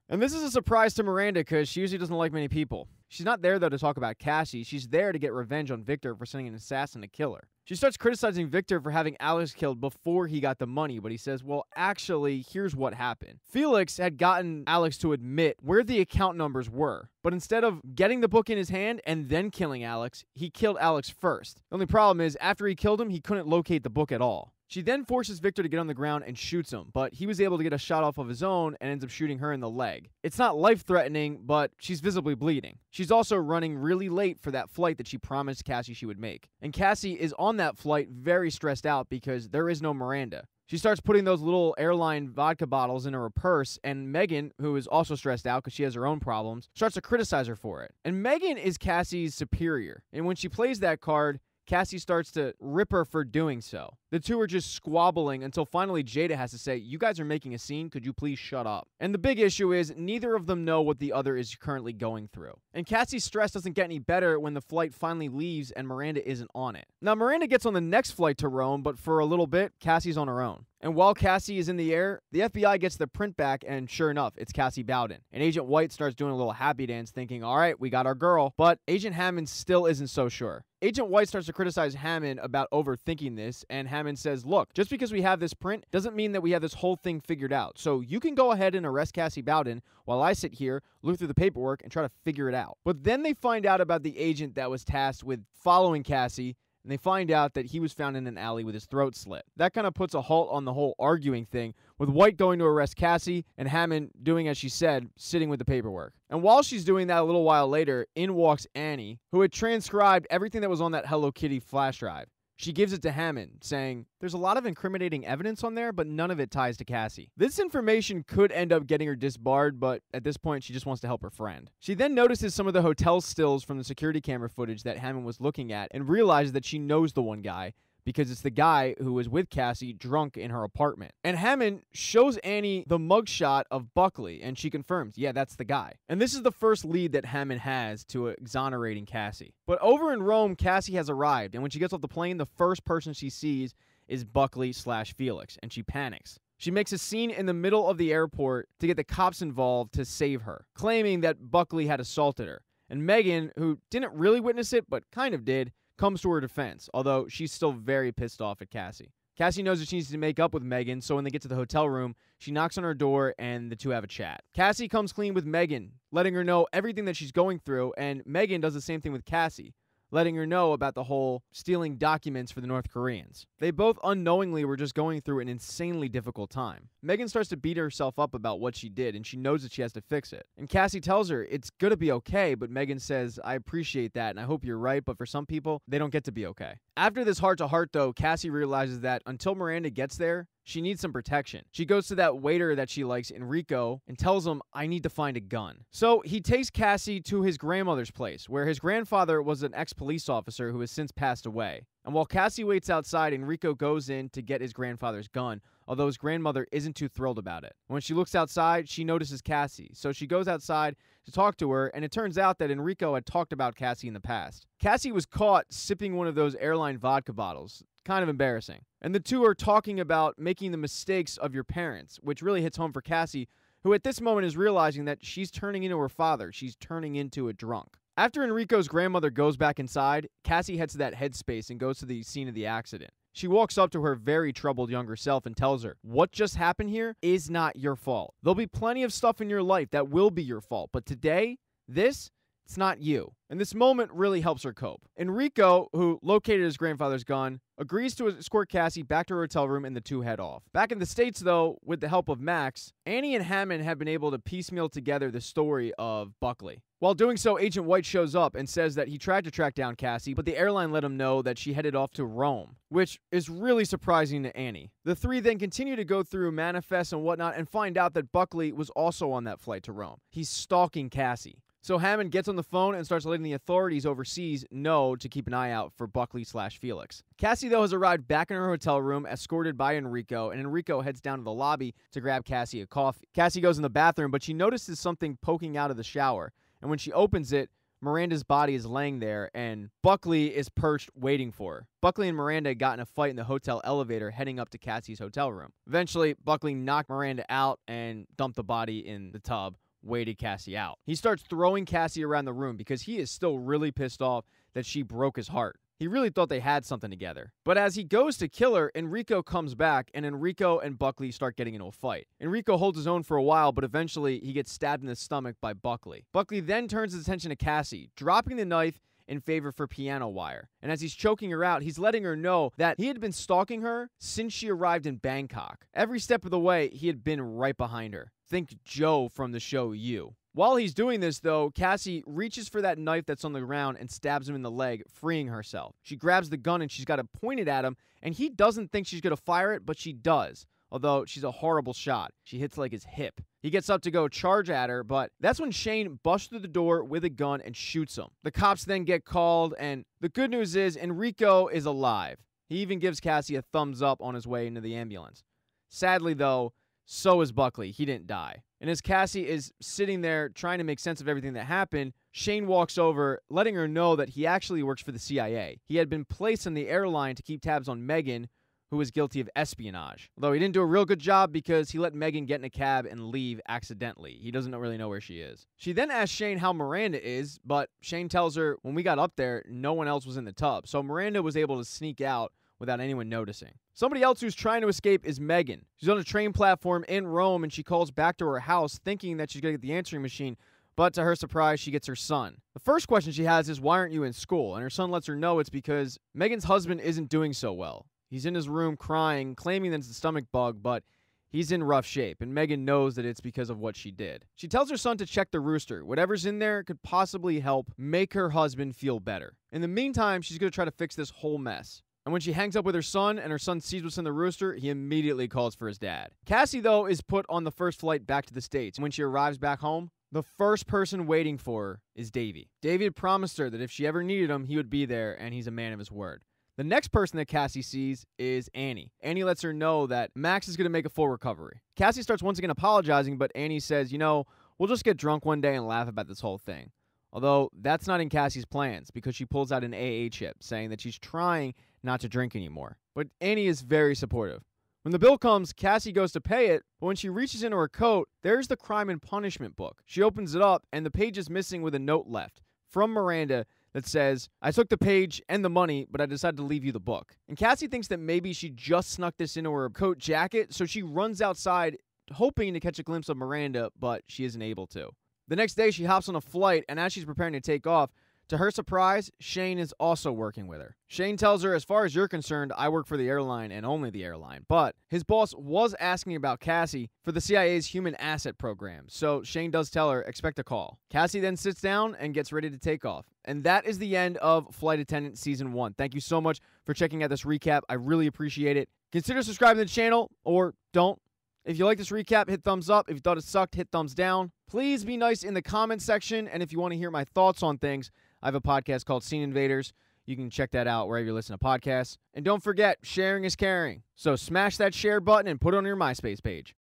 And this is a surprise to Miranda because she usually doesn't like many people. She's not there, though, to talk about Cassie. She's there to get revenge on Victor for sending an assassin to kill her. She starts criticizing Victor for having Alex killed before he got the money, but he says, Well, actually, here's what happened. Felix had gotten Alex to admit where the account numbers were, but instead of getting the book in his hand and then killing Alex, he killed Alex first. The only problem is, after he killed him, he couldn't locate the book at all. She then forces Victor to get on the ground and shoots him, but he was able to get a shot off of his own and ends up shooting her in the leg. It's not life threatening, but she's visibly bleeding. She's also running really late for that flight that she promised Cassie she would make. And Cassie is on on that flight very stressed out because there is no Miranda. She starts putting those little airline vodka bottles in her purse, and Megan, who is also stressed out because she has her own problems, starts to criticize her for it. And Megan is Cassie's superior. And when she plays that card, Cassie starts to rip her for doing so. The two are just squabbling until finally Jada has to say, You guys are making a scene. Could you please shut up? And the big issue is neither of them know what the other is currently going through. And Cassie's stress doesn't get any better when the flight finally leaves and Miranda isn't on it. Now, Miranda gets on the next flight to Rome, but for a little bit, Cassie's on her own. And while Cassie is in the air, the FBI gets the print back, and sure enough, it's Cassie Bowden. And Agent White starts doing a little happy dance, thinking, all right, we got our girl. But Agent Hammond still isn't so sure. Agent White starts to criticize Hammond about overthinking this, and Hammond time and says, look, just because we have this print doesn't mean that we have this whole thing figured out. So you can go ahead and arrest Cassie Bowden while I sit here, look through the paperwork, and try to figure it out. But then they find out about the agent that was tasked with following Cassie and they find out that he was found in an alley with his throat slit. That kind of puts a halt on the whole arguing thing, with White going to arrest Cassie and Hammond doing as she said, sitting with the paperwork. And while she's doing that a little while later, in walks Annie, who had transcribed everything that was on that Hello Kitty flash drive. She gives it to Hammond, saying, There's a lot of incriminating evidence on there, but none of it ties to Cassie. This information could end up getting her disbarred, but at this point, she just wants to help her friend. She then notices some of the hotel stills from the security camera footage that Hammond was looking at and realizes that she knows the one guy because it's the guy who was with Cassie drunk in her apartment. And Hammond shows Annie the mugshot of Buckley, and she confirms, yeah, that's the guy. And this is the first lead that Hammond has to exonerating Cassie. But over in Rome, Cassie has arrived, and when she gets off the plane, the first person she sees is Buckley slash Felix, and she panics. She makes a scene in the middle of the airport to get the cops involved to save her, claiming that Buckley had assaulted her. And Megan, who didn't really witness it but kind of did, comes to her defense, although she's still very pissed off at Cassie. Cassie knows that she needs to make up with Megan, so when they get to the hotel room, she knocks on her door and the two have a chat. Cassie comes clean with Megan, letting her know everything that she's going through, and Megan does the same thing with Cassie letting her know about the whole stealing documents for the North Koreans. They both unknowingly were just going through an insanely difficult time. Megan starts to beat herself up about what she did, and she knows that she has to fix it. And Cassie tells her it's gonna be okay, but Megan says, I appreciate that, and I hope you're right, but for some people, they don't get to be okay. After this heart to heart, though, Cassie realizes that until Miranda gets there, she needs some protection. She goes to that waiter that she likes, Enrico, and tells him, I need to find a gun. So he takes Cassie to his grandmother's place, where his grandfather was an ex police officer who has since passed away. And while Cassie waits outside, Enrico goes in to get his grandfather's gun, although his grandmother isn't too thrilled about it. When she looks outside, she notices Cassie, so she goes outside to talk to her, and it turns out that Enrico had talked about Cassie in the past. Cassie was caught sipping one of those airline vodka bottles kind of embarrassing. And the two are talking about making the mistakes of your parents, which really hits home for Cassie, who at this moment is realizing that she's turning into her father. She's turning into a drunk. After Enrico's grandmother goes back inside, Cassie heads to that headspace and goes to the scene of the accident. She walks up to her very troubled younger self and tells her, What just happened here is not your fault. There'll be plenty of stuff in your life that will be your fault, but today, this it's not you. And this moment really helps her cope. Enrico, who located his grandfather's gun, agrees to escort Cassie back to her hotel room and the two head off. Back in the States, though, with the help of Max, Annie and Hammond have been able to piecemeal together the story of Buckley. While doing so, Agent White shows up and says that he tried to track down Cassie, but the airline let him know that she headed off to Rome, which is really surprising to Annie. The three then continue to go through manifests and whatnot and find out that Buckley was also on that flight to Rome. He's stalking Cassie. So Hammond gets on the phone and starts letting the authorities overseas know to keep an eye out for Buckley slash Felix. Cassie, though, has arrived back in her hotel room, escorted by Enrico, and Enrico heads down to the lobby to grab Cassie a coffee. Cassie goes in the bathroom, but she notices something poking out of the shower, and when she opens it, Miranda's body is laying there, and Buckley is perched waiting for her. Buckley and Miranda got in a fight in the hotel elevator heading up to Cassie's hotel room. Eventually, Buckley knocked Miranda out and dumped the body in the tub waited Cassie out. He starts throwing Cassie around the room because he is still really pissed off that she broke his heart. He really thought they had something together. But as he goes to kill her, Enrico comes back, and Enrico and Buckley start getting into a fight. Enrico holds his own for a while, but eventually he gets stabbed in the stomach by Buckley. Buckley then turns his attention to Cassie, dropping the knife in favor for piano wire. And as he's choking her out, he's letting her know that he had been stalking her since she arrived in Bangkok. Every step of the way, he had been right behind her. Think Joe from the show You. While he's doing this, though, Cassie reaches for that knife that's on the ground and stabs him in the leg, freeing herself. She grabs the gun and she's got it pointed at him, and he doesn't think she's going to fire it, but she does. Although she's a horrible shot. She hits like his hip. He gets up to go charge at her, but that's when Shane busts through the door with a gun and shoots him. The cops then get called, and the good news is Enrico is alive. He even gives Cassie a thumbs up on his way into the ambulance. Sadly, though, so is Buckley. He didn't die. And as Cassie is sitting there trying to make sense of everything that happened, Shane walks over, letting her know that he actually works for the CIA. He had been placed on the airline to keep tabs on Megan, who was guilty of espionage. Although he didn't do a real good job because he let Megan get in a cab and leave accidentally. He doesn't really know where she is. She then asks Shane how Miranda is, but Shane tells her, when we got up there, no one else was in the tub. So Miranda was able to sneak out without anyone noticing. Somebody else who's trying to escape is Megan. She's on a train platform in Rome and she calls back to her house thinking that she's going to get the answering machine, but to her surprise, she gets her son. The first question she has is, Why aren't you in school? And her son lets her know it's because Megan's husband isn't doing so well. He's in his room crying, claiming that it's a stomach bug, but He's in rough shape, and Megan knows that it's because of what she did. She tells her son to check the rooster. Whatever's in there could possibly help make her husband feel better. In the meantime, she's going to try to fix this whole mess. And when she hangs up with her son and her son sees what's in the rooster, he immediately calls for his dad. Cassie, though, is put on the first flight back to the States. When she arrives back home, the first person waiting for her is Davy. Davy had promised her that if she ever needed him, he would be there, and he's a man of his word. The next person that Cassie sees is Annie. Annie lets her know that Max is going to make a full recovery. Cassie starts once again apologizing, but Annie says, You know, we'll just get drunk one day and laugh about this whole thing. Although that's not in Cassie's plans because she pulls out an AA chip saying that she's trying not to drink anymore. But Annie is very supportive. When the bill comes, Cassie goes to pay it, but when she reaches into her coat, there's the crime and punishment book. She opens it up, and the page is missing with a note left from Miranda that says, I took the page and the money, but I decided to leave you the book. And Cassie thinks that maybe she just snuck this into her coat jacket, so she runs outside hoping to catch a glimpse of Miranda, but she isn't able to. The next day, she hops on a flight, and as she's preparing to take off, to her surprise, Shane is also working with her. Shane tells her, as far as you're concerned, I work for the airline and only the airline. But his boss was asking about Cassie for the CIA's human asset program, so Shane does tell her, expect a call. Cassie then sits down and gets ready to take off. And that is the end of Flight Attendant Season 1. Thank you so much for checking out this recap. I really appreciate it. Consider subscribing to the channel or don't. If you like this recap, hit thumbs up. If you thought it sucked, hit thumbs down. Please be nice in the comment section. And if you want to hear my thoughts on things, I have a podcast called Scene Invaders. You can check that out wherever you listen to podcasts. And don't forget, sharing is caring. So smash that share button and put it on your MySpace page.